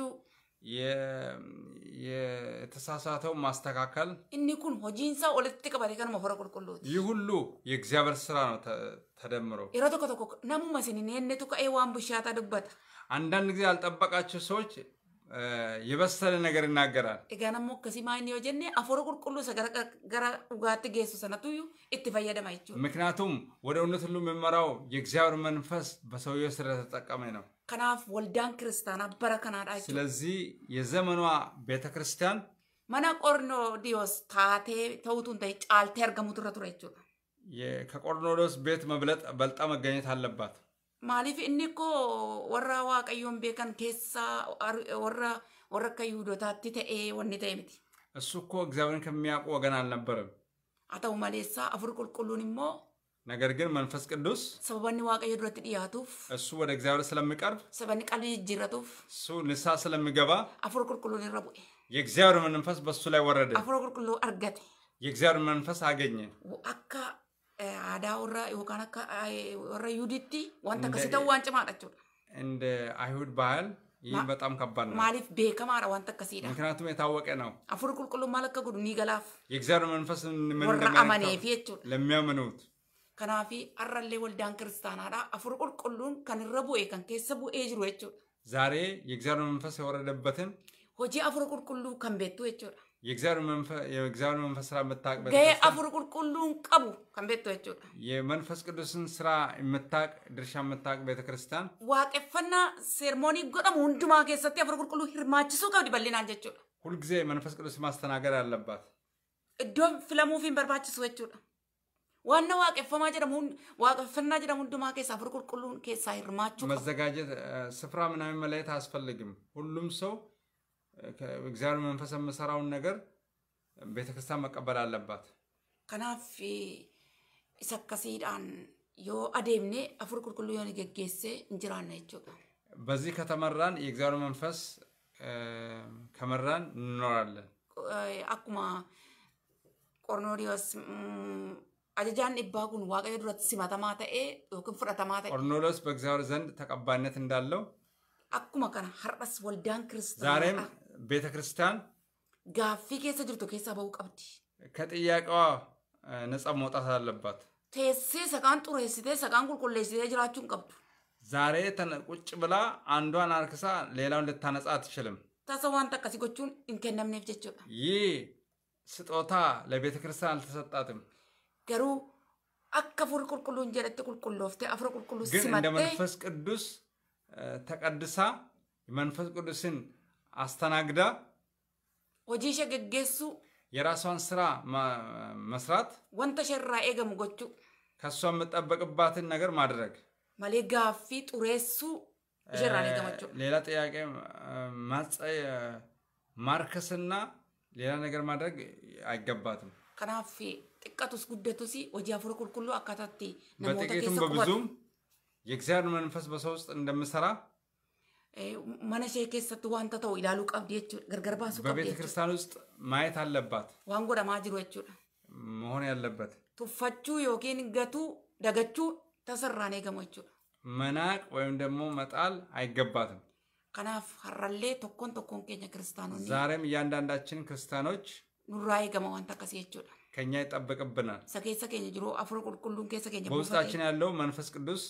የተሳሳተው ማስተካከል እኒ ኩን ሆጂንሳ ኦለቲ ቀበቴ ከነ መሆረ ቁልቁሉት ይህ ሁሉ የእግዚአብሔር ስራ ነው ተደምሮ የሮ ቶኮ ቶኮ ናሙመ ሲኒኔነ ቱከ ኤዋን ብሻታ ዱበታ አንዳንድ ጊዜ ያልጠበቃችሁ ሰዎች የበሰለ ነገር ይናገራል። ኤጋናሞ ከሲማይን ማይን ጀኔ አፎረ ቁልቁሉ ሰገረገረ ውጋት ጌሱ ሰነቱ ዩ እትፈየደ ማይቹ ምክንያቱም ወደ እውነት ሁሉ የሚመራው የእግዚአብሔር መንፈስ በሰውየው ስለተጠቀመ ነው። ከናፍ ወልዳን ክርስቲያን አበረ ከናዳ ስለዚህ የዘመኗ ቤተ ክርስቲያን መና ቆርኔሌዎስ ታቴ ተውቱን ተይ ጫልቴ አርገሙት ረቱረ ይቹ ከቆርኔሌዎስ ቤት መብለጥ በልጣ መገኘት አለባት። Maaliif inni koo warra Waaqayyoon beekan keessaa warra warra akka Yihuudootaatti ta'ee wanni ta'e miti. እሱ እኮ እግዚአብሔርን ከሚያውቁ ወገን አልነበረም። አተው መሌሳ አፉር ቁልቁሉን ሞ ነገር ግን መንፈስ ቅዱስ ሰበባኒ ዋቀዮ ዱረት ዲያቱፍ እሱ ወደ እግዚአብሔር ስለሚቀርብ ሰበኒ ቃል ይጅረቱፍ እሱ ንሳ ስለሚገባ አፉር ቁልቁሉን ረቡ የእግዚአብሔር መንፈስ በሱ ላይ ወረደ። አፉር ቁልቁሉ አርገት የእግዚአብሔር መንፈስ አገኘ አካ aadaa warra yookaan akka warra Yuuditti wanta akkasii ta'uu waan እንደ አይሁድ ባህል ይህ በጣም ከባድ ነው። ማሊፍ ቤከማራ ዋንተ ከሲዳ ምክንያቱም የታወቀ ነው። አፉር ቁልቁሉ ማለከ ጉዱ ኒገላፍ የእግዚአብሔር መንፈስ ወራ አማኔፊ ለሚያምኑት ከናፊ አራሌ ወልዳን ክርስቲያናዳ አፉር ቁልቁሉን ከንረ ቡኤ ከን ኬሰ ዛሬ የእግዚአብሔር መንፈስ የወረደበትን ሆጂ አፉር ቁልቁሉ ከን ቤቱ የእግዚአብሔር መንፈስ ስራ የምታውቅ ገሄ አፉር ቁልቁሉን ቀቡ ከንቤቶ ጀchuudha የመንፈስ ቅዱስን ስራ የምታውቅ ድርሻ የምታውቅ ቤተክርስቲያን ዋቄፈና ሴርሞኒ ጎዳሙ ሁንዱማ ከሰት አፉር ቁልቁሉ ሂርማችሱ ቀብድ በሊናን ጀchuudha ሁልጊዜ መንፈስ ቅዱስ ማስተናገድ አለባት እዶም ፍለሙፊን በርባችሱ ጀchuudha ዋና ዋቄፈማ ጀደም ዋቀፈና ጀደም ሁንዱማ keessa አፉር ቁልቁሉን keessa ሂርማችሁ መዘጋጀት ስፍራ ምናምን መለየት አያስፈልግም ሁሉም ሰው እግዚአብሔር መንፈስ የምሰራውን ነገር ቤተክርስቲያን መቀበል አለባት። ከናፊ ሰከሲዳን ዮ አዴምኔ አፉር ቁልቁሉ ዮን ገጌሴ እንጅራና ይቾጋ በዚህ ከተመራን የእግዚአብሔር መንፈስ ከመራን እንኖራለን። አኩማ ቆርኔሌዎስ ajajaan dhibbaa kun waaqayyo ሲማተማ ተኤ ta'ee ፍረተማ ተኤ ta'e. በእግዚአብሔር ዘንድ ተቀባይነት እንዳለው አኩማ ከና har'as ወልዳን kiristaanaa. ዛሬም ቤተ ክርስቲያን ጋፊ ኬሰ jirtu ኬሳ bahuu qabdi. ከጥያቄዋ ነጻ መውጣት አለባት። teessee ሰቃን xureessitee saqaan qulqulleessitee jiraachuun qabdu። ዛሬ ቁጭ ብላ አንዷን አርክሳ ሌላውን ልታነጻ አትችልም። ታሰ ዋንት ጎቹን እንከነምኔፍ ጀቹ ይህ ስጦታ ለቤተ ክርስቲያን አልተሰጣትም። ገሩ አከ ፉል ቁልቁሉ እንጀረቲ ቁልቁሎፍቴ አፍረ ቁልቁሉ ሲመቴ ግን እንደ መንፈስ ቅዱስ ተቀድሳ መንፈስ ቅዱስን አስተናግዳ hojiisha geggeessuu የራሷን ስራ መስራት ወንተ ሸራ ኤገሙ ጎቹ ከእሷ የምጠበቅባትን ነገር ማድረግ ማሌ ጋፊ ጡሬሱ ሸራ ገመቸው ሌላ ጥያቄ ማርከስና ሌላ ነገር ማድረግ አይገባትም። ከናፌ ጥቀቱስ ጉደቱሲ ወጂ አፍሮ ቁልቁሉ አካታቴ በጥቂቱም በብዙም የእግዚአብሔር መንፈስ በሰው ውስጥ እንደምሰራ mana ishee keessatti wanta ta'u ilaaluu qabdi በቤተ ክርስቲያን ውስጥ ማየት አለባት። ዋን ጎዳማ ጅሩ መሆን ያለበት ቱፈቹ ዮኬን ገቱ ደገቹ ተሰራኔ ገሞ jechuudha. መናቅ ወይም ደግሞ መጣል አይገባትም። ከናፍ ሀራሌ ቶኮን tokkoon keenya ክርስቲያኖች ዛሬም እያንዳንዳችን ክርስቲያኖች ኑራይ ገማ ዋንታ ከሴ ከኛ ይጠበቅብናል። ሰኬ ሰኬኝ ጅሮ አፍሮ ቁልቁሉን ኬሰ ኬኛ በውስጣችን ያለው መንፈስ ቅዱስ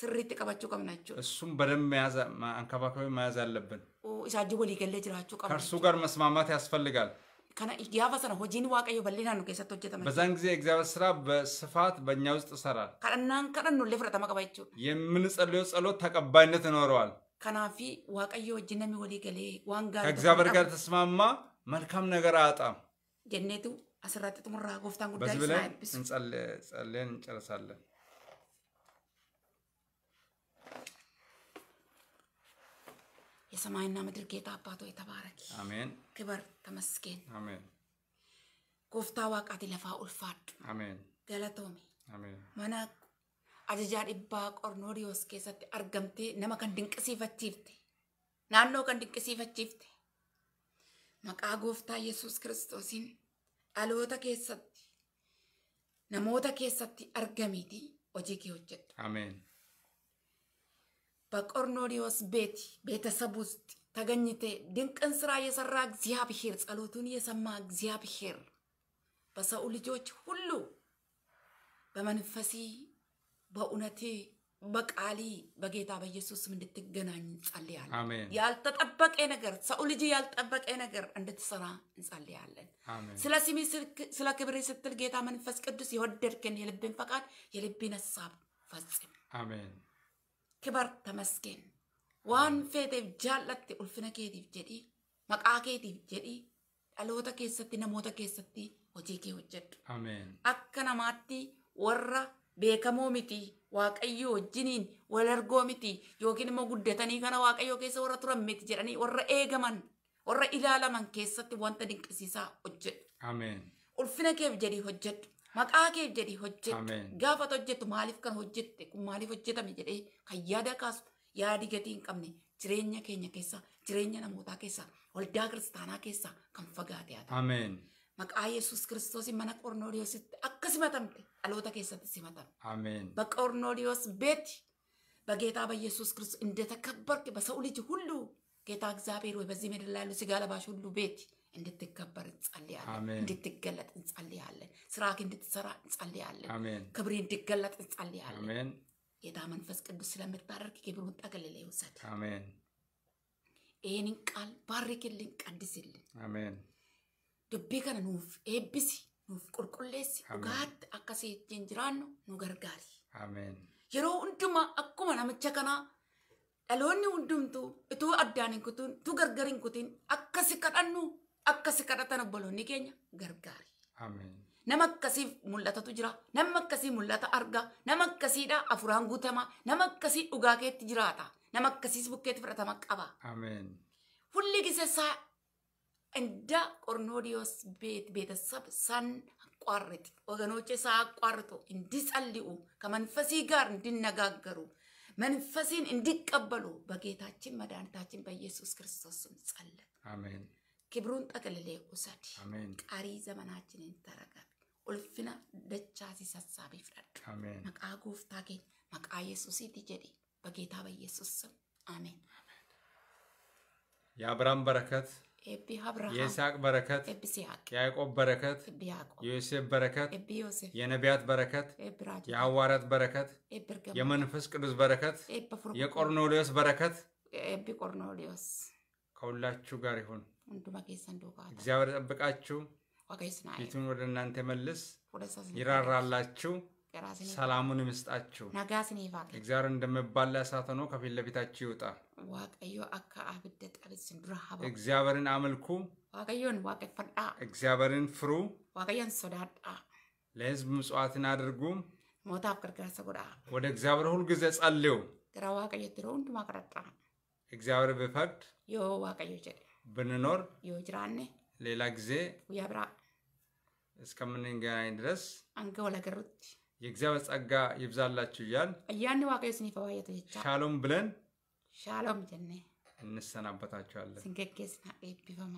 ስሪት ቀባችሁ ቀምና እሱም በደንብ አንከባካቢ መያዝ አለብን። ኢሳጅ ወሊ ገለ ጅራችሁ ቀምና ከእርሱ ጋር መስማማት ያስፈልጋል። ከና ጋፋ ሰነ ሆጂን ዋቀዮ በሊና ነው ከሰቶ ሆጀተመ በዛን ጊዜ እግዚአብሔር ስራ በስፋት በእኛ ውስጥ ይሰራል። ከናን ከናን ነው ለፍረተማ ቀባችሁ የምንጸልየው ጸሎት ተቀባይነት ይኖረዋል። ከናፊ ዋቀዮ ጅነሚ ወሊ ገሌ ዋንጋ ከእግዚአብሔር ጋር ተስማማ መልካም ነገር አያጣም። ጀኔቱ አስራት ጥሙራ ጎፍታን ጉዳይ በዚህ ብለን እንጸልየን እንጨርሳለን። samaa inna amatirkee dhaabaa to'e taba harake kibar tamaskeen gooftaa waaqaati lafaa ulfaadhu galatoomi manaa ajajaa dhibbaa qorannoo keessatti argamtee nama kan dinqisiifachiifte naannoo kan dinqisiifachiifte maqaa gooftaa yesuus kiristoosiin dhaloota keessatti namoota keessatti argamiitii hojii kee hojjechuu. በቆርኔሌዎስ ቤት ቤተሰብ ውስጥ ተገኝቴ ድንቅን ስራ የሰራ እግዚአብሔር ጸሎቱን የሰማ እግዚአብሔር በሰው ልጆች ሁሉ በመንፈሴ በእውነቴ በቃሊ በጌታ በኢየሱስ እንድትገናኝ እንጸልያለን። ያልተጠበቀ ነገር ሰው ልጅ ያልጠበቀ ነገር እንድትሰራ እንጸልያለን። ስለ ስሚ ስለ ክብር ስትል ጌታ መንፈስ ቅዱስ የወደድክን የልብን ፈቃድ የልብን ሀሳብ ፈጽም። አሜን። kibar tamaskeen waan feeteef jaallatte ulfina keetiif jedhii maqaa keetiif jedhii dhaloota keessatti namoota keessatti hojii kee hojjedhu akka namaatti warra beekamoo miti waaqayyo wajjiniin walargoo miti yookiin immoo guddatanii kana waaqayyo keessa warra turan miti jedhanii warra eegaman warra ilaalaman keessatti wanta dinqisiisaa hojjedhu ulfina keef jedhii hojjedhu Maqaa kee jedhi hojjettu. Gaafata hojjettu maaliif kan hojjette kun maaliif hojjetame jedhee kan yaada kaasu yaadi gatii hin qabne jireenya keenya keessa jireenya namootaa keessa waldaa kiristaanaa keessa kan fagaate haa ta'u. Maqaa Yesuus Kiristoos mana Qornooliyoositti akka simatamte dhaloota keessatti simatame. Bakka Qornooliyoos beeti በጌታ በኢየሱስ ክርስቶስ እንደተከበርክ በሰው ልጅ ሁሉ ጌታ እግዚአብሔር ወይ በዚህ ምድር ላይ ያሉ ስጋ ለባሽ ሁሉ ቤት እንድትከበር እንጸልያለን። እንድትገለጥ እንጸልያለን። ስራክ እንድትሰራ እንጸልያለን። ክብር እንድገለጥ እንጸልያለን። ጌታ መንፈስ ቅዱስ ስለምታደርግ ክብሩን ጠቅልለ ይውሰድ። አሜን። ይህንን ቃል ባርክልን፣ ቀድስልን። አሜን። ዱቤ ከነ ኑፍ ኤብሲ ኑፍ ቁልቁሌሲ ጋት አካሴ ጅን ጅራኑ ኑ ገርጋሪ አሜን። yeroo hundumaa akkuma namicha kanaa dhaloonni hundumtuu utuu addaan hin kutuun utuu gargar akkasi kadatan obboloonni keenya gargaari. Nama akkasiif mul'atatu jira. Nama akkasii mul'ata argaa. Nama akkasiidha afuraan guutamaa. Nama akkasii dhugaa keetti jiraata. Nama akkasiis bukkeetti fudhatama qaba. Hulli gisessa እንዳ ቆርኔሌዎስ ቤት ቤተሰብ ሳናቋርጥ manfasii ሳያቋርጡ እንዲጸልዩ ከመንፈሲ ጋር እንዲነጋገሩ መንፈሲን እንዲቀበሉ በጌታችን መድኃኒታችን በኢየሱስ ክርስቶስ ስም ክብሩን ጠቅልሌ ውሰድ። ቀሪ ዘመናችንን ተረከብ። ቁልፍና ደቻሲ ሰሳቢ ፍረድ። መቃ ጉፍታ ኬኝ መቃ ኢየሱሲት ጀዲ በጌታ በኢየሱስ ስም አሜን። የአብርሃም በረከት የይስሐቅ በረከት የያዕቆብ በረከት የዮሴፍ በረከት የነቢያት በረከት የሐዋርያት በረከት የመንፈስ ቅዱስ በረከት የቆርኔሌዎስ በረከት ከሁላችሁ ጋር ይሁን። እግዚአብሔር ጠብቃችሁ ፊቱን ወደ እናንተ መልስ፣ ይራራላችሁ፣ ሰላሙን ይስጣችሁ። እግዚአብሔር እንደምባል ያሳተ ነው ከፊት ለፊታችሁ ይውጣ። እግዚአብሔርን አምልኩ፣ እግዚአብሔርን ፍሩ፣ ለህዝብ ምጽዋትን አድርጉ። ሞታፍ ገርጋርሰ ሰጎዳ ወደ እግዚአብሔር ሁል ጊዜ ጸልዩ። ገራ ዋቀዮ ትሮ ሁንዱማ ቀረጣ እግዚአብሔር ቢፈቅድ ዮ ዋቀዮ ጀደ ብንኖር ሌላ ጊዜ ያብራ እስከምንገናኝ ድረስ አንገ ወለገሩት የእግዚአብሔር ጸጋ ይብዛላችሁ እያል እያን ዋቀዮስን ይፈዋየተ ሻሎም ብለን ሻሎም ጀኔ እንሰናበታችኋለን ስንገጌ ስንገጌስና ኤቢፈማ